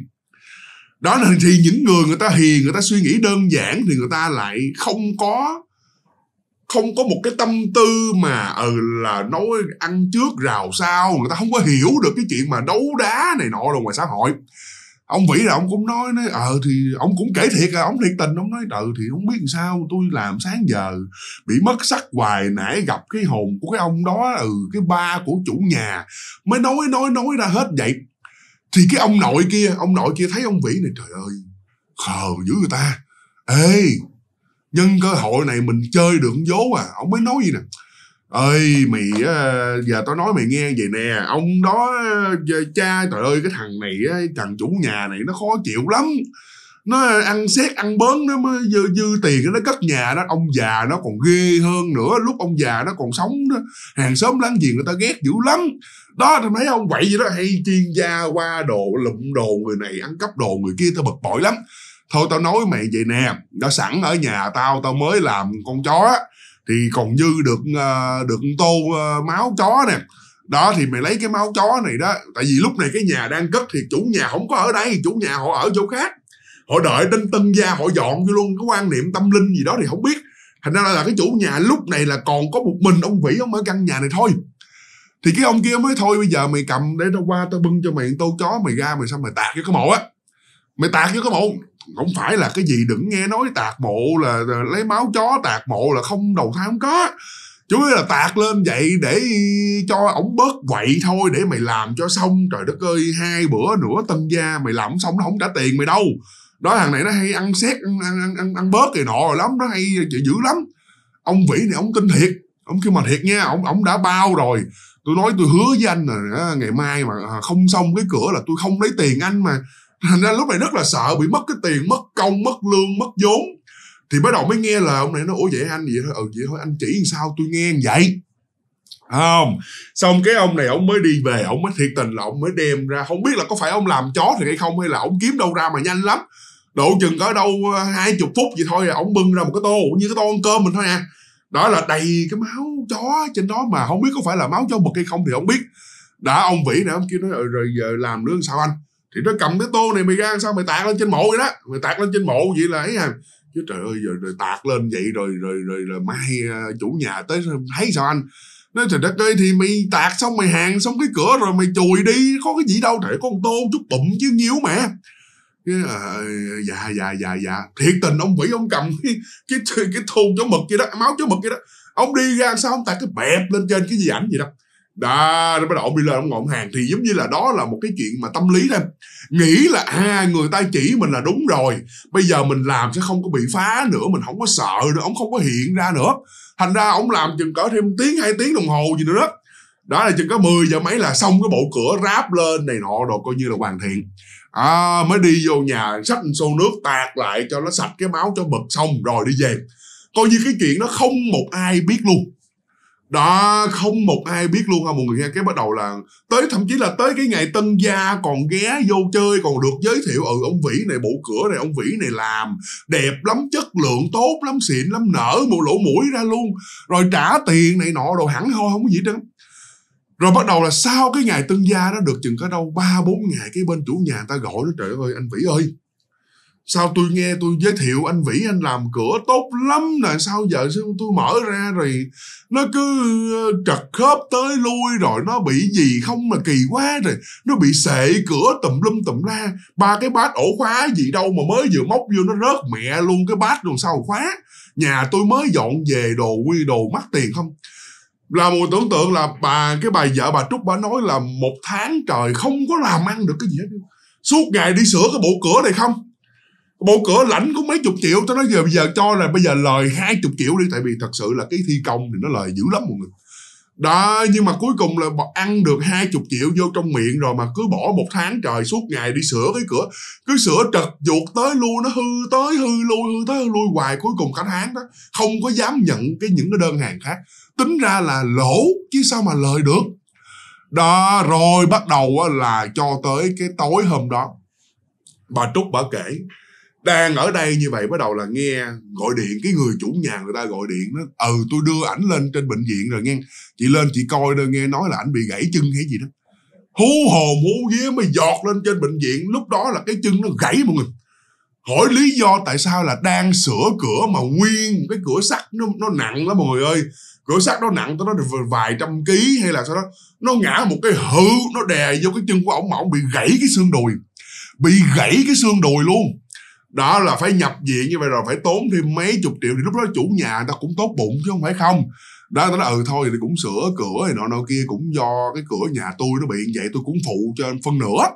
đó là thì những người người ta hiền người ta suy nghĩ đơn giản thì người ta lại không có không có một cái tâm tư mà ừ là nói ăn trước rào sau người ta không có hiểu được cái chuyện mà đấu đá này nọ rồi ngoài xã hội ông vĩ là ông cũng nói nói ờ thì ông cũng kể thiệt là ông thiệt tình ông nói ừ thì không biết làm sao tôi làm sáng giờ bị mất sắc hoài nãy gặp cái hồn của cái ông đó ừ cái ba của chủ nhà mới nói nói nói ra hết vậy thì cái ông nội kia ông nội kia thấy ông vĩ này trời ơi khờ dữ người ta ê nhân cơ hội này mình chơi được vố à ông mới nói gì nè ơi mày giờ tao nói mày nghe vậy nè ông đó ờ, cha trời ơi cái thằng này thằng chủ nhà này nó khó chịu lắm nó ăn xét ăn bớn nó mới dư, dư tiền nó cất nhà đó ông già nó còn ghê hơn nữa lúc ông già nó còn sống đó hàng xóm láng giềng người ta ghét dữ lắm đó tôi thấy ông vậy gì đó hay chuyên gia qua đồ lụm đồ người này ăn cắp đồ người kia tao bực bội lắm thôi tao nói mày vậy nè đã sẵn ở nhà tao tao mới làm con chó thì còn dư được ờ, được tô ờ, máu chó nè đó thì mày lấy cái máu chó này đó tại vì lúc này cái nhà đang cất thì chủ nhà không có ở đây chủ nhà họ ở chỗ khác họ đợi đến tân gia họ dọn vô luôn cái quan niệm tâm linh gì đó thì không biết thành ra là cái chủ nhà lúc này là còn có một mình ông vĩ ông ở căn nhà này thôi thì cái ông kia mới thôi bây giờ mày cầm để tao qua tao bưng cho mày tô chó mày ra mày xong mày tạt vô cái mộ á mày tạt vô cái mộ không phải là cái gì đừng nghe nói tạc mộ là, lấy máu chó tạc mộ là không đầu thai không có chú ý là tạc lên vậy để cho ổng bớt quậy thôi để mày làm cho xong trời đất ơi hai bữa nữa tân gia mày làm xong nó không trả tiền mày đâu đó thằng này nó hay ăn xét ăn ăn ăn, ăn bớt này nọ rồi lắm nó hay chịu dữ lắm ông vĩ này ông tin thiệt ông kêu mà thiệt nha ông ông đã bao rồi tôi nói tôi hứa với anh là à, ngày mai mà à, không xong cái cửa là tôi không lấy tiền anh mà thành ra lúc này rất là sợ bị mất cái tiền mất công mất lương mất vốn thì bắt đầu mới nghe là ông này nó ủa vậy anh vậy thôi ừ vậy thôi anh chỉ sao tôi nghe vậy không xong cái ông này ông mới đi về ông mới thiệt tình là ông mới đem ra không biết là có phải ông làm chó thì hay không hay là ông kiếm đâu ra mà nhanh lắm độ chừng có đâu ờ, hai chục phút vậy thôi là ông bưng ra một cái tô như cái tô ăn cơm mình thôi à đó là đầy cái máu chó trên đó mà không biết có phải là máu chó mực hay không thì không biết đã ông vĩ này ông kia nói ừ, rồi giờ làm nữa sao anh thì nó cầm cái tô này mày ra sao mày tạc lên trên mộ vậy đó mày tạc lên trên mộ vậy là ấy à chứ trời ơi rồi, rồi tạc lên vậy rồi rồi rồi, là mai à, chủ nhà tới thấy sao anh nói trời đất ơi thì mày tạc xong mày hàng xong cái cửa rồi mày chùi đi có cái gì đâu để con tô chút bụng chứ nhiều mẹ cái, à, dạ dạ dạ dạ thiệt tình ông vĩ ông cầm cái cái cái thùng chó mực kia đó máu chó mực kia đó ông đi ra sao ông tạt cái bẹp lên trên cái gì ảnh gì đó đó nó bắt đầu ông đi lên ông ngọn hàng thì giống như là đó là một cái chuyện mà tâm lý thôi nghĩ là à người ta chỉ mình là đúng rồi bây giờ mình làm sẽ không có bị phá nữa mình không có sợ nữa ông không có hiện ra nữa thành ra ông làm chừng cỡ thêm tiếng hai tiếng đồng hồ gì nữa đó đó là chừng có 10 giờ mấy là xong cái bộ cửa ráp lên này nọ đồ coi như là hoàn thiện à, mới đi vô nhà xách xô nước tạt lại cho nó sạch cái máu cho bực xong rồi đi về coi như cái chuyện nó không một ai biết luôn đó không một ai biết luôn ha mọi người nghe cái bắt đầu là tới thậm chí là tới cái ngày tân gia còn ghé vô chơi còn được giới thiệu ừ ông vĩ này bộ cửa này ông vĩ này làm đẹp lắm chất lượng tốt lắm xịn lắm nở một lỗ mũi ra luôn rồi trả tiền này nọ đồ hẳn thôi không có gì hết rồi bắt đầu là sau cái ngày tân gia đó được chừng có đâu ba bốn ngày cái bên chủ nhà người ta gọi nó trời ơi anh vĩ ơi sao tôi nghe tôi giới thiệu anh vĩ anh làm cửa tốt lắm nè sao giờ sao tôi mở ra rồi nó cứ ờ, trật khớp tới lui rồi nó bị gì không mà kỳ quá rồi nó bị sệ cửa tùm lum tùm la ba cái bát ổ khóa gì đâu mà mới vừa móc vô nó rớt mẹ luôn cái bát luôn sau khóa nhà tôi mới dọn về đồ quy đồ mắc tiền không là một tưởng tượng là bà cái bà vợ bà trúc bà nói là một tháng trời không có làm ăn được cái gì hết suốt ngày đi sửa cái bộ cửa này không bộ cửa lãnh cũng mấy chục triệu tao nói giờ bây giờ cho là bây giờ lời hai chục triệu đi tại vì thật sự là cái thi công thì nó lời dữ lắm mọi người đó nhưng mà cuối cùng là ăn được hai chục triệu vô trong miệng rồi mà cứ bỏ một tháng trời suốt ngày đi sửa cái cửa cứ sửa trật chuột tới luôn nó hư tới hư lui hư tới hư lui hoài cuối cùng cả tháng đó không có dám nhận cái những cái đơn hàng khác tính ra là lỗ chứ sao mà lời được đó rồi bắt đầu là cho tới cái tối hôm đó bà trúc bà kể đang ở đây như vậy bắt đầu là nghe gọi điện cái người chủ nhà người ta gọi điện nó ừ tôi đưa ảnh lên trên bệnh viện rồi nghe chị lên chị coi rồi nghe nói là ảnh bị gãy chân hay gì đó hú hồn hú vía mới giọt lên trên bệnh viện lúc đó là cái chân nó gãy mọi người hỏi lý do tại sao là đang sửa cửa mà nguyên cái cửa sắt nó, nó nặng lắm mọi người ơi cửa sắt nó nặng tới nó được vài trăm ký hay là sao đó nó ngã một cái hự nó đè vô cái chân của ổng mà ổng bị gãy cái xương đùi bị gãy cái xương đùi luôn đó là phải nhập viện như vậy rồi phải tốn thêm mấy chục triệu thì lúc đó chủ nhà người ta cũng tốt bụng chứ không phải không đó nó ừ thôi thì cũng sửa cửa thì nọ nọ kia cũng do cái cửa nhà tôi nó bị như vậy tôi cũng phụ cho phân nửa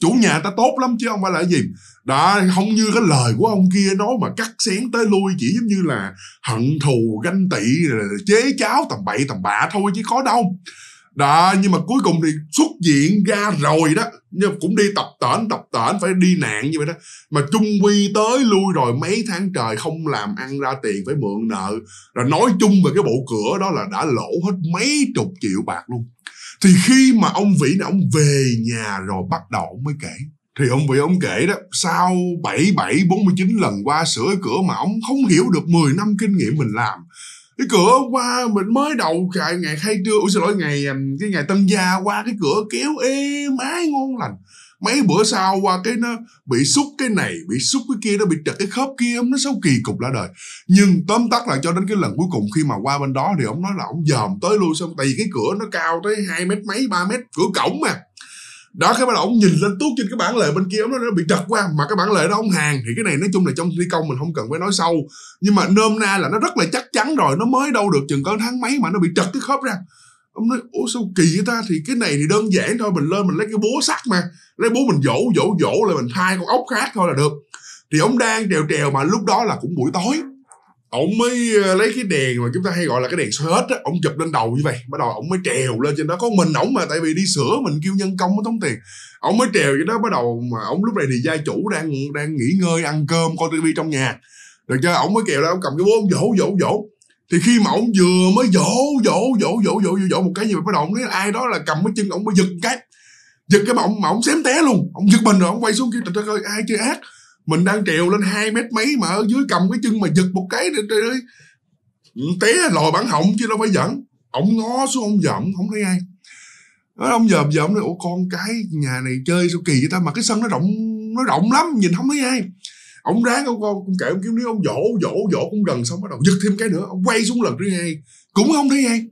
chủ nhà ta tốt lắm chứ không phải là gì đó không như cái lời của ông kia nói mà cắt xén tới lui chỉ giống như là hận thù ganh tị chế cháo tầm bậy tầm bạ thôi chứ có đâu đó nhưng mà cuối cùng thì xuất diện ra rồi đó nhưng cũng đi tập tễnh tập tễnh phải đi nạn như vậy đó mà chung quy tới lui rồi mấy tháng trời không làm ăn ra tiền phải mượn nợ rồi nói chung về cái bộ cửa đó là đã lỗ hết mấy chục triệu bạc luôn thì khi mà ông vĩ này ông về nhà rồi bắt đầu mới kể thì ông vĩ ông kể đó sau bảy bảy bốn mươi chín lần qua sửa cửa mà ông không hiểu được 10 năm kinh nghiệm mình làm cái cửa qua mình mới đầu chạy ngày khai trương ủa xin lỗi ngày cái ngày tân gia qua cái cửa kéo êm ái ngon lành mấy bữa sau qua cái nó bị xúc cái này bị xúc cái kia nó bị trật cái khớp kia ông nó xấu kỳ cục lá đời nhưng tóm tắt là cho đến cái lần cuối cùng khi mà qua bên đó thì ông nói là ông dòm tới luôn xong tại vì cái cửa nó cao tới hai mét mấy ba mét cửa cổng mà đó cái bắt đầu ông nhìn lên tuốt trên cái bản lề bên kia ông nói nó bị trật qua mà cái bản lề đó ông hàng thì cái này nói chung là trong thi công mình không cần phải nói sâu nhưng mà nôm na là nó rất là chắc chắn rồi nó mới đâu được chừng có tháng mấy mà nó bị trật cái khớp ra ông nói ủa sao kỳ vậy ta thì cái này thì đơn giản thôi mình lên mình lấy cái búa sắt mà lấy búa mình dỗ dỗ dỗ lại mình thay con ốc khác thôi là được thì ông đang trèo trèo mà lúc đó là cũng buổi tối ổng mới ờ, lấy cái đèn mà chúng ta hay gọi là cái đèn soi hết á ổng chụp lên đầu như vậy bắt đầu ổng mới trèo lên trên đó có mình ổng mà tại vì đi sửa mình kêu nhân công mới tốn tiền ổng mới trèo vậy đó bắt đầu mà ổng lúc này thì gia chủ đang đang nghỉ ngơi ăn cơm coi tivi trong nhà được chưa ổng mới kèo ra ổng cầm cái bố ổng vỗ vỗ vỗ. thì khi mà ổng vừa mới vỗ vỗ vỗ vỗ vỗ vỗ một cái gì mà bắt đầu ổng nói ai đó là cầm cái chân ổng mới giật cái giật cái mà ổng mà ổng xém té luôn ổng giật mình rồi ổng quay xuống kêu trời ơi ai chơi ác mình đang trèo lên hai mét mấy mà ở dưới cầm cái chân mà giật một cái để ơi té lòi bản họng chứ đâu phải giận ông ngó xuống ông giận không thấy ai ông dòm dòm nói ủa con cái nhà này chơi sao kỳ vậy ta mà cái sân nó rộng nó rộng lắm nhìn không thấy ai ông ráng ông con cũng kệ ông kiếm nếu ông dỗ dỗ dỗ cũng gần xong bắt đầu giật thêm cái nữa ông quay xuống lần thứ hai cũng không thấy ai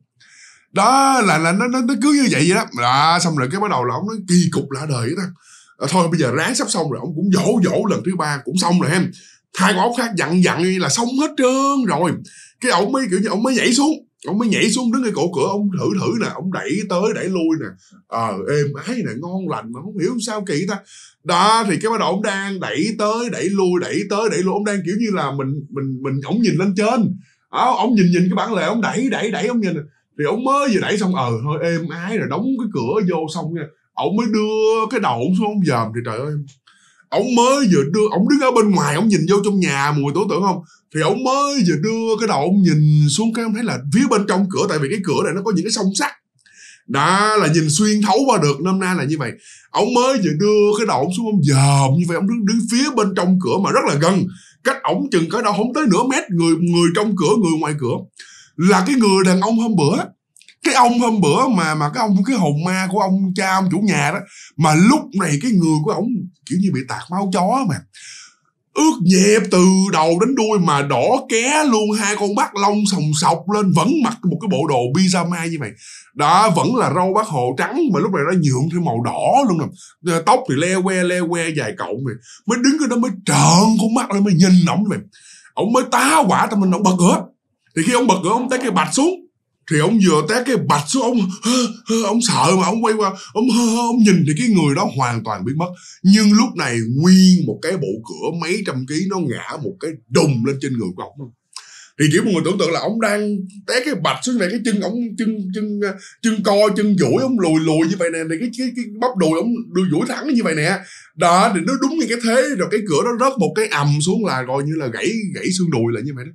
đó là là nó nó, nó cứ như vậy vậy đó là xong rồi cái bắt đầu là ông nói kỳ cục lạ đời đó Ờ, thôi bây giờ ráng sắp xong rồi ông cũng dỗ dỗ lần thứ ba cũng xong rồi em hai con ốc khác dặn dặn như là xong hết trơn rồi cái ông mới kiểu như ông mới nhảy xuống ông mới nhảy xuống đứng cái cổ cửa ông thử thử nè ông đẩy tới đẩy lui nè ờ à, êm ái nè ngon lành mà không hiểu sao kỳ ta đó thì cái bắt đầu ông đang đẩy tới đẩy lui đẩy tới đẩy lui ông đang kiểu như là mình mình mình ông nhìn lên trên đó, ông nhìn nhìn cái bản lề ông đẩy đẩy đẩy ông nhìn thì ông mới vừa đẩy xong ờ thôi êm ái rồi đóng cái cửa vô xong nha ổng mới đưa cái đầu ổng xuống ổng dòm thì trời ơi ổng mới vừa đưa ổng đứng ở bên ngoài ổng nhìn vô trong nhà mùi tưởng tượng không thì ổng mới vừa đưa cái đầu ổng nhìn xuống cái ông thấy là phía bên trong cửa tại vì cái cửa này nó có những cái song sắt đã là nhìn xuyên thấu qua được năm nay là như vậy ổng mới vừa đưa cái đầu ổng xuống ổng dòm như vậy ổng đứng, đứng phía bên trong cửa mà rất là gần cách ổng chừng cái đâu không tới nửa mét người người trong cửa người ngoài cửa là cái người đàn ông hôm bữa cái ông hôm bữa mà mà cái ông cái hồn ma của ông cha ông chủ nhà đó mà lúc này cái người của ông kiểu như bị tạt máu chó mà ướt nhẹp từ đầu đến đuôi mà đỏ ké luôn hai con mắt lông sòng sọc lên vẫn mặc một cái bộ đồ pyjama như vậy đó vẫn là râu bác hồ trắng mà lúc này nó nhuộm thêm màu đỏ luôn nè ờ, tóc thì le que le que dài cộng mày mới đứng cái đó mới trợn con mắt lên mới nhìn ổng mày vậy ổng mới tá quả tâm mình ổng bật cửa thì khi ông bật cửa ông tới cái bạch xuống thì ông vừa té cái bạch xuống ông ông sợ mà ông quay qua ông ông nhìn thì cái người đó hoàn toàn biến mất nhưng lúc này nguyên một cái bộ cửa mấy trăm ký nó ngã một cái đùng lên trên người của ông thì kiểu mọi người tưởng tượng là ông đang té cái bạch xuống này cái chân ông chân chân chân co chân duỗi ông lùi lùi như vậy nè này cái cái, cái bắp đùi ông đùi duỗi thẳng như vậy nè đó thì nó đúng như cái thế rồi cái cửa đó rớt một cái ầm xuống là coi như là gãy gãy xương đùi là như vậy đó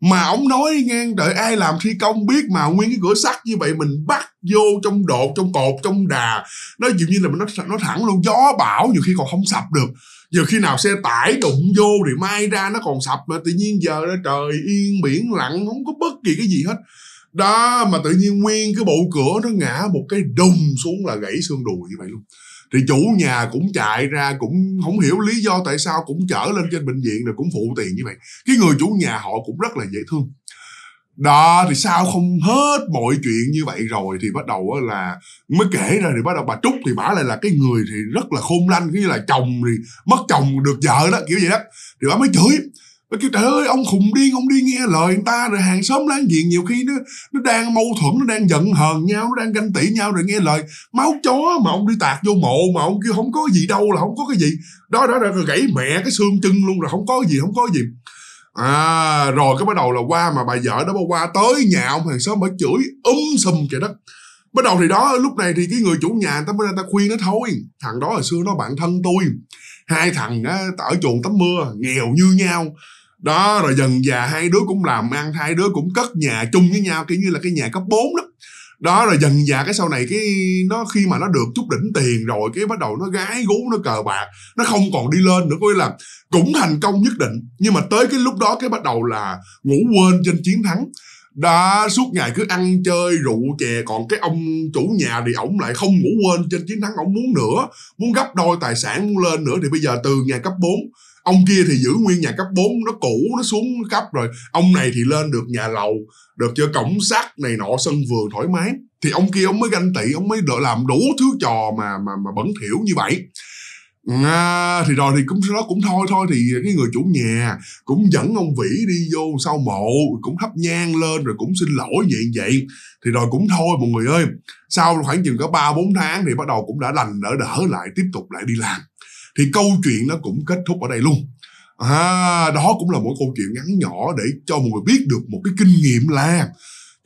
mà ông nói ngang đợi ai làm thi công biết mà nguyên cái cửa sắt như vậy mình bắt vô trong đột trong cột trong đà nó dường như là nó nó thẳng luôn gió bão nhiều khi còn không sập được giờ khi nào xe tải đụng vô thì mai ra nó còn sập mà tự nhiên giờ trời yên biển lặng không có bất kỳ cái gì hết đó mà tự nhiên nguyên cái bộ cửa nó ngã một cái đùng xuống là gãy xương đùi như vậy luôn thì chủ nhà cũng chạy ra cũng không hiểu lý do tại sao cũng chở lên trên bệnh viện rồi cũng phụ tiền như vậy cái người chủ nhà họ cũng rất là dễ thương đó thì sao không hết mọi chuyện như vậy rồi thì bắt đầu là mới kể ra thì bắt đầu bà trúc thì bả lại là cái người thì rất là khôn lanh cái như là chồng thì mất chồng được vợ đó kiểu vậy đó thì bà mới chửi nó kêu trời ơi ông khùng điên ông đi nghe lời người ta rồi hàng xóm láng giềng nhiều khi nó nó đang mâu thuẫn nó đang giận hờn nhau nó đang ganh tị nhau rồi nghe lời máu chó mà ông đi tạc vô mộ mà ông kêu không có gì đâu là không có cái gì đó đó, đó rồi gãy mẹ cái xương chân luôn rồi không có gì không có gì à rồi cái bắt đầu là qua mà bà vợ đó bà qua tới nhà ông hàng xóm bà chửi um sùm trời đất bắt đầu thì đó lúc này thì cái người chủ nhà người ta mới ra ta khuyên nó thôi thằng đó hồi xưa nó bạn thân tôi hai thằng á ở chuồng tắm mưa nghèo như nhau đó rồi dần già hai đứa cũng làm ăn hai đứa cũng cất nhà chung với nhau kiểu như là cái nhà cấp 4 đó đó rồi dần già cái sau này cái nó khi mà nó được chút đỉnh tiền rồi cái bắt đầu nó gái gú nó cờ bạc nó không còn đi lên nữa coi là cũng thành công nhất định nhưng mà tới cái lúc đó cái bắt đầu là ngủ quên trên chiến thắng đã suốt ngày cứ ăn chơi rượu chè còn cái ông chủ nhà thì ổng lại không ngủ quên trên chiến thắng ổng muốn nữa muốn gấp đôi tài sản muốn lên nữa thì bây giờ từ nhà cấp 4 ông kia thì giữ nguyên nhà cấp 4 nó cũ nó xuống cấp rồi ông này thì lên được nhà lầu được cho cổng sắt này nọ sân vườn thoải mái thì ông kia ông mới ganh tị ông mới đợi làm đủ thứ trò mà mà mà bẩn thỉu như vậy À, thì rồi thì cũng nó cũng thôi thôi thì cái người chủ nhà cũng dẫn ông vĩ đi vô sau mộ cũng thắp nhang lên rồi cũng xin lỗi vậy vậy thì rồi cũng thôi mọi người ơi sau khoảng chừng có ba bốn tháng thì bắt đầu cũng đã lành đỡ đỡ lại tiếp tục lại đi làm thì câu chuyện nó cũng kết thúc ở đây luôn à, đó cũng là một câu chuyện ngắn nhỏ để cho mọi người biết được một cái kinh nghiệm là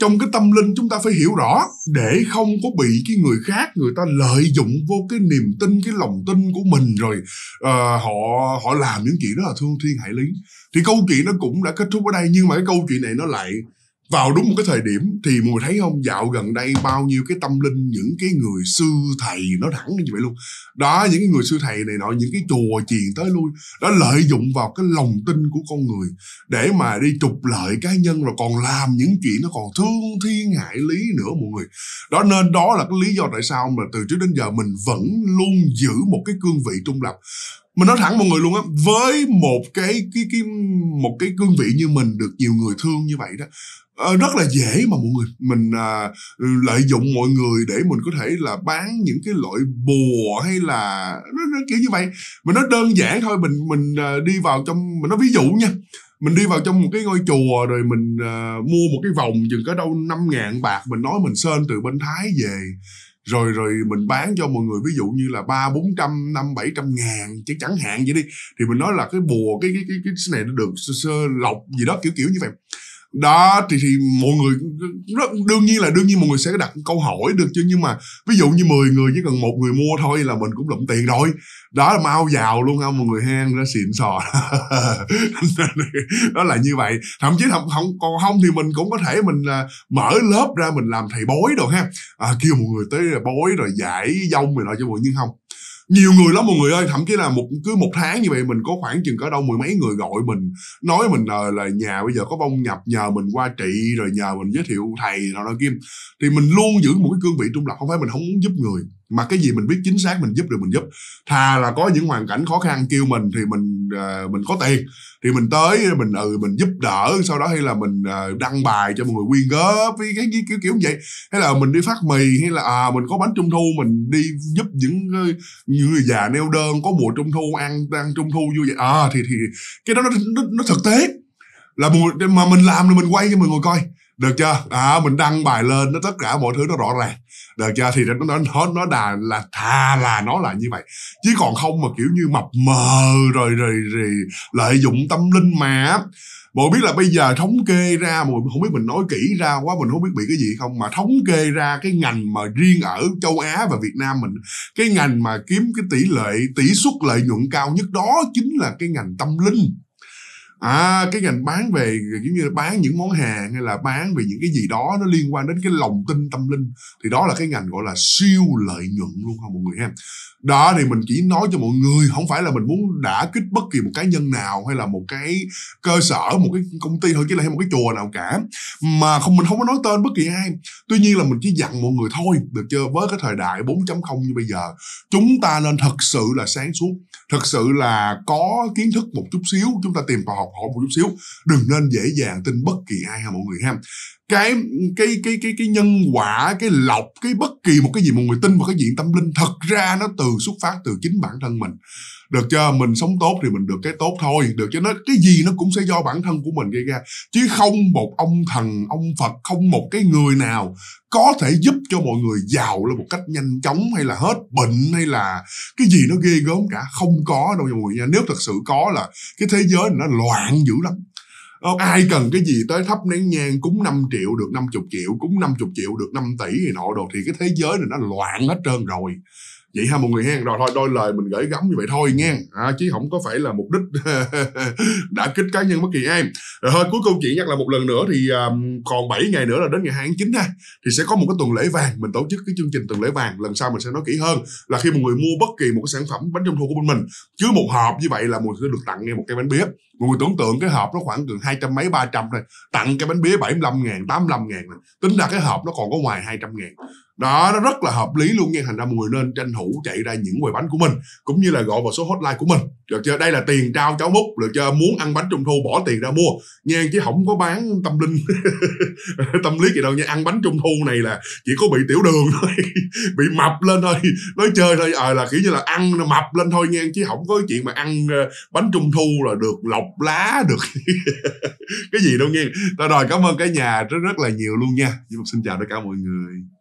trong cái tâm linh chúng ta phải hiểu rõ để không có bị cái người khác người ta lợi dụng vô cái niềm tin cái lòng tin của mình rồi uh, họ họ làm những chuyện rất là thương thiên hại lý thì câu chuyện nó cũng đã kết thúc ở đây nhưng mà cái câu chuyện này nó lại vào đúng một cái thời điểm thì mọi người thấy không dạo gần đây bao nhiêu cái tâm linh những cái người sư thầy nó thẳng như vậy luôn đó những cái người sư thầy này nọ những cái chùa chiền tới lui đã lợi dụng vào cái lòng tin của con người để mà đi trục lợi cá nhân rồi còn làm những chuyện nó còn thương thiên hại lý nữa mọi người đó nên đó là cái lý do tại sao mà từ trước đến giờ mình vẫn luôn giữ một cái cương vị trung lập mình nói thẳng mọi người luôn á với một cái cái cái một cái cương vị như mình được nhiều người thương như vậy đó ờ, rất là dễ mà mọi người mình à, lợi dụng mọi người để mình có thể là bán những cái loại bùa hay là nó, nó kiểu như vậy mình nói đơn giản thôi mình mình à, đi vào trong mình nói ví dụ nha mình đi vào trong một cái ngôi chùa rồi mình à, mua một cái vòng chừng có đâu năm ngàn bạc mình nói mình sơn từ bên thái về rồi rồi mình bán cho mọi người ví dụ như là ba bốn trăm năm bảy trăm ngàn chứ chẳng hạn vậy đi thì mình nói là cái bùa cái cái cái, cái này nó được sơ, sơ lọc gì đó kiểu kiểu như vậy đó thì thì mọi người rất đương nhiên là đương nhiên mọi người sẽ đặt câu hỏi được chứ nhưng mà ví dụ như 10 người chỉ cần một người mua thôi là mình cũng lụm tiền rồi đó là mau giàu luôn không mọi người hen ra xịn sò đó là như vậy thậm chí không, không còn không thì mình cũng có thể mình à, mở lớp ra mình làm thầy bói đồ ha à, kêu mọi người tới bói rồi giải dông rồi nọ cho mọi người nhưng không nhiều người lắm mọi người ơi thậm chí là một cứ một tháng như vậy mình có khoảng chừng có đâu mười mấy người gọi mình nói mình là, là nhà bây giờ có bông nhập nhờ mình qua trị rồi nhờ mình giới thiệu thầy nào đó kim thì mình luôn giữ một cái cương vị trung lập không phải mình không muốn giúp người mà cái gì mình biết chính xác mình giúp được mình giúp thà là có những hoàn cảnh khó khăn kêu mình thì mình uh, mình có tiền thì mình tới mình ừ mình giúp đỡ sau đó hay là mình uh, đăng bài cho mọi người quyên góp với cái, cái kiểu kiểu vậy hay là mình đi phát mì hay là à mình có bánh trung thu mình đi giúp những ờ, những người già neo đơn có mùa trung thu ăn ăn trung thu vui vậy à thì thì cái đó nó nó, nó thực tế là mà mình làm rồi mình quay cho mọi người coi được chưa à, mình đăng bài lên nó tất cả mọi thứ nó rõ ràng được chưa thì nó nó nó đà là thà là nó là như vậy chứ còn không mà kiểu như mập mờ rồi rồi rồi lợi dụng tâm linh mà mọi biết là bây giờ thống kê ra mọi không biết mình nói kỹ ra quá mình không biết bị cái gì không mà thống kê ra cái ngành mà riêng ở châu á và việt nam mình cái ngành mà kiếm cái tỷ lệ tỷ suất lợi nhuận cao nhất đó chính là cái ngành tâm linh à cái ngành bán về giống như là bán những món hàng hay là bán về những cái gì đó nó liên quan đến cái lòng tin tâm linh thì đó là cái ngành gọi là siêu lợi nhuận luôn không mọi người ha đó thì mình chỉ nói cho mọi người không phải là mình muốn đã kích bất kỳ một cá nhân nào hay là một cái cơ sở một cái công ty thôi chứ là hay một cái chùa nào cả mà không mình không có nói tên bất kỳ ai tuy nhiên là mình chỉ dặn mọi người thôi được chưa với cái thời đại 4.0 như bây giờ chúng ta nên thật sự là sáng suốt thật sự là có kiến thức một chút xíu chúng ta tìm tòi học học hỏi một chút xíu đừng nên dễ dàng tin bất kỳ ai ha mọi người ha cái cái cái cái cái nhân quả cái lọc cái bất kỳ một cái gì mọi người tin vào cái diện tâm linh thật ra nó từ xuất phát từ chính bản thân mình được chưa mình sống tốt thì mình được cái tốt thôi được chứ nó cái gì nó cũng sẽ do bản thân của mình gây ra chứ không một ông thần ông phật không một cái người nào có thể giúp cho mọi người giàu lên một cách nhanh chóng hay là hết bệnh hay là cái gì nó ghê gớm cả không có đâu mọi người nha nếu thật sự có là cái thế giới này nó loạn dữ lắm ờ, ai cần cái gì tới thấp nén nhang cúng 5 triệu được 50 triệu cúng 50 triệu được 5 tỷ thì nọ đồ thì cái thế giới này nó loạn hết trơn rồi vậy ha mọi người hen rồi thôi đôi lời mình gửi gắm như vậy thôi nghe à, chứ không có phải là mục đích đã kích cá nhân bất kỳ ai rồi thôi cuối câu chuyện nhắc là một lần nữa thì um, còn 7 ngày nữa là đến ngày 2 tháng 9 ha thì sẽ có một cái tuần lễ vàng mình tổ chức cái chương trình tuần lễ vàng lần sau mình sẽ nói kỹ hơn là khi mọi người mua bất kỳ một cái sản phẩm bánh trung thu của bên mình chứ một hộp như vậy là mọi người sẽ được tặng ngay một cái bánh bía mọi người tưởng tượng cái hộp nó khoảng gần hai trăm mấy ba trăm thôi tặng cái bánh bía 75 ngàn tám mươi lăm ngàn này. tính ra cái hộp nó còn có ngoài trăm ngàn đó nó rất là hợp lý luôn nha thành ra mọi người nên tranh thủ chạy ra những quầy bánh của mình cũng như là gọi vào số hotline của mình được chưa đây là tiền trao cháu múc được chưa muốn ăn bánh trung thu bỏ tiền ra mua nha chứ không có bán tâm linh tâm lý gì đâu nha ăn bánh trung thu này là chỉ có bị tiểu đường thôi bị mập lên thôi nói chơi thôi ờ à, là kiểu như là ăn mập lên thôi nha chứ không có chuyện mà ăn ờ, bánh trung thu là được lọc lá được cái gì đâu nha rồi cảm ơn cả nhà rất rất là nhiều luôn nha nhưng mà xin chào tất cả mọi người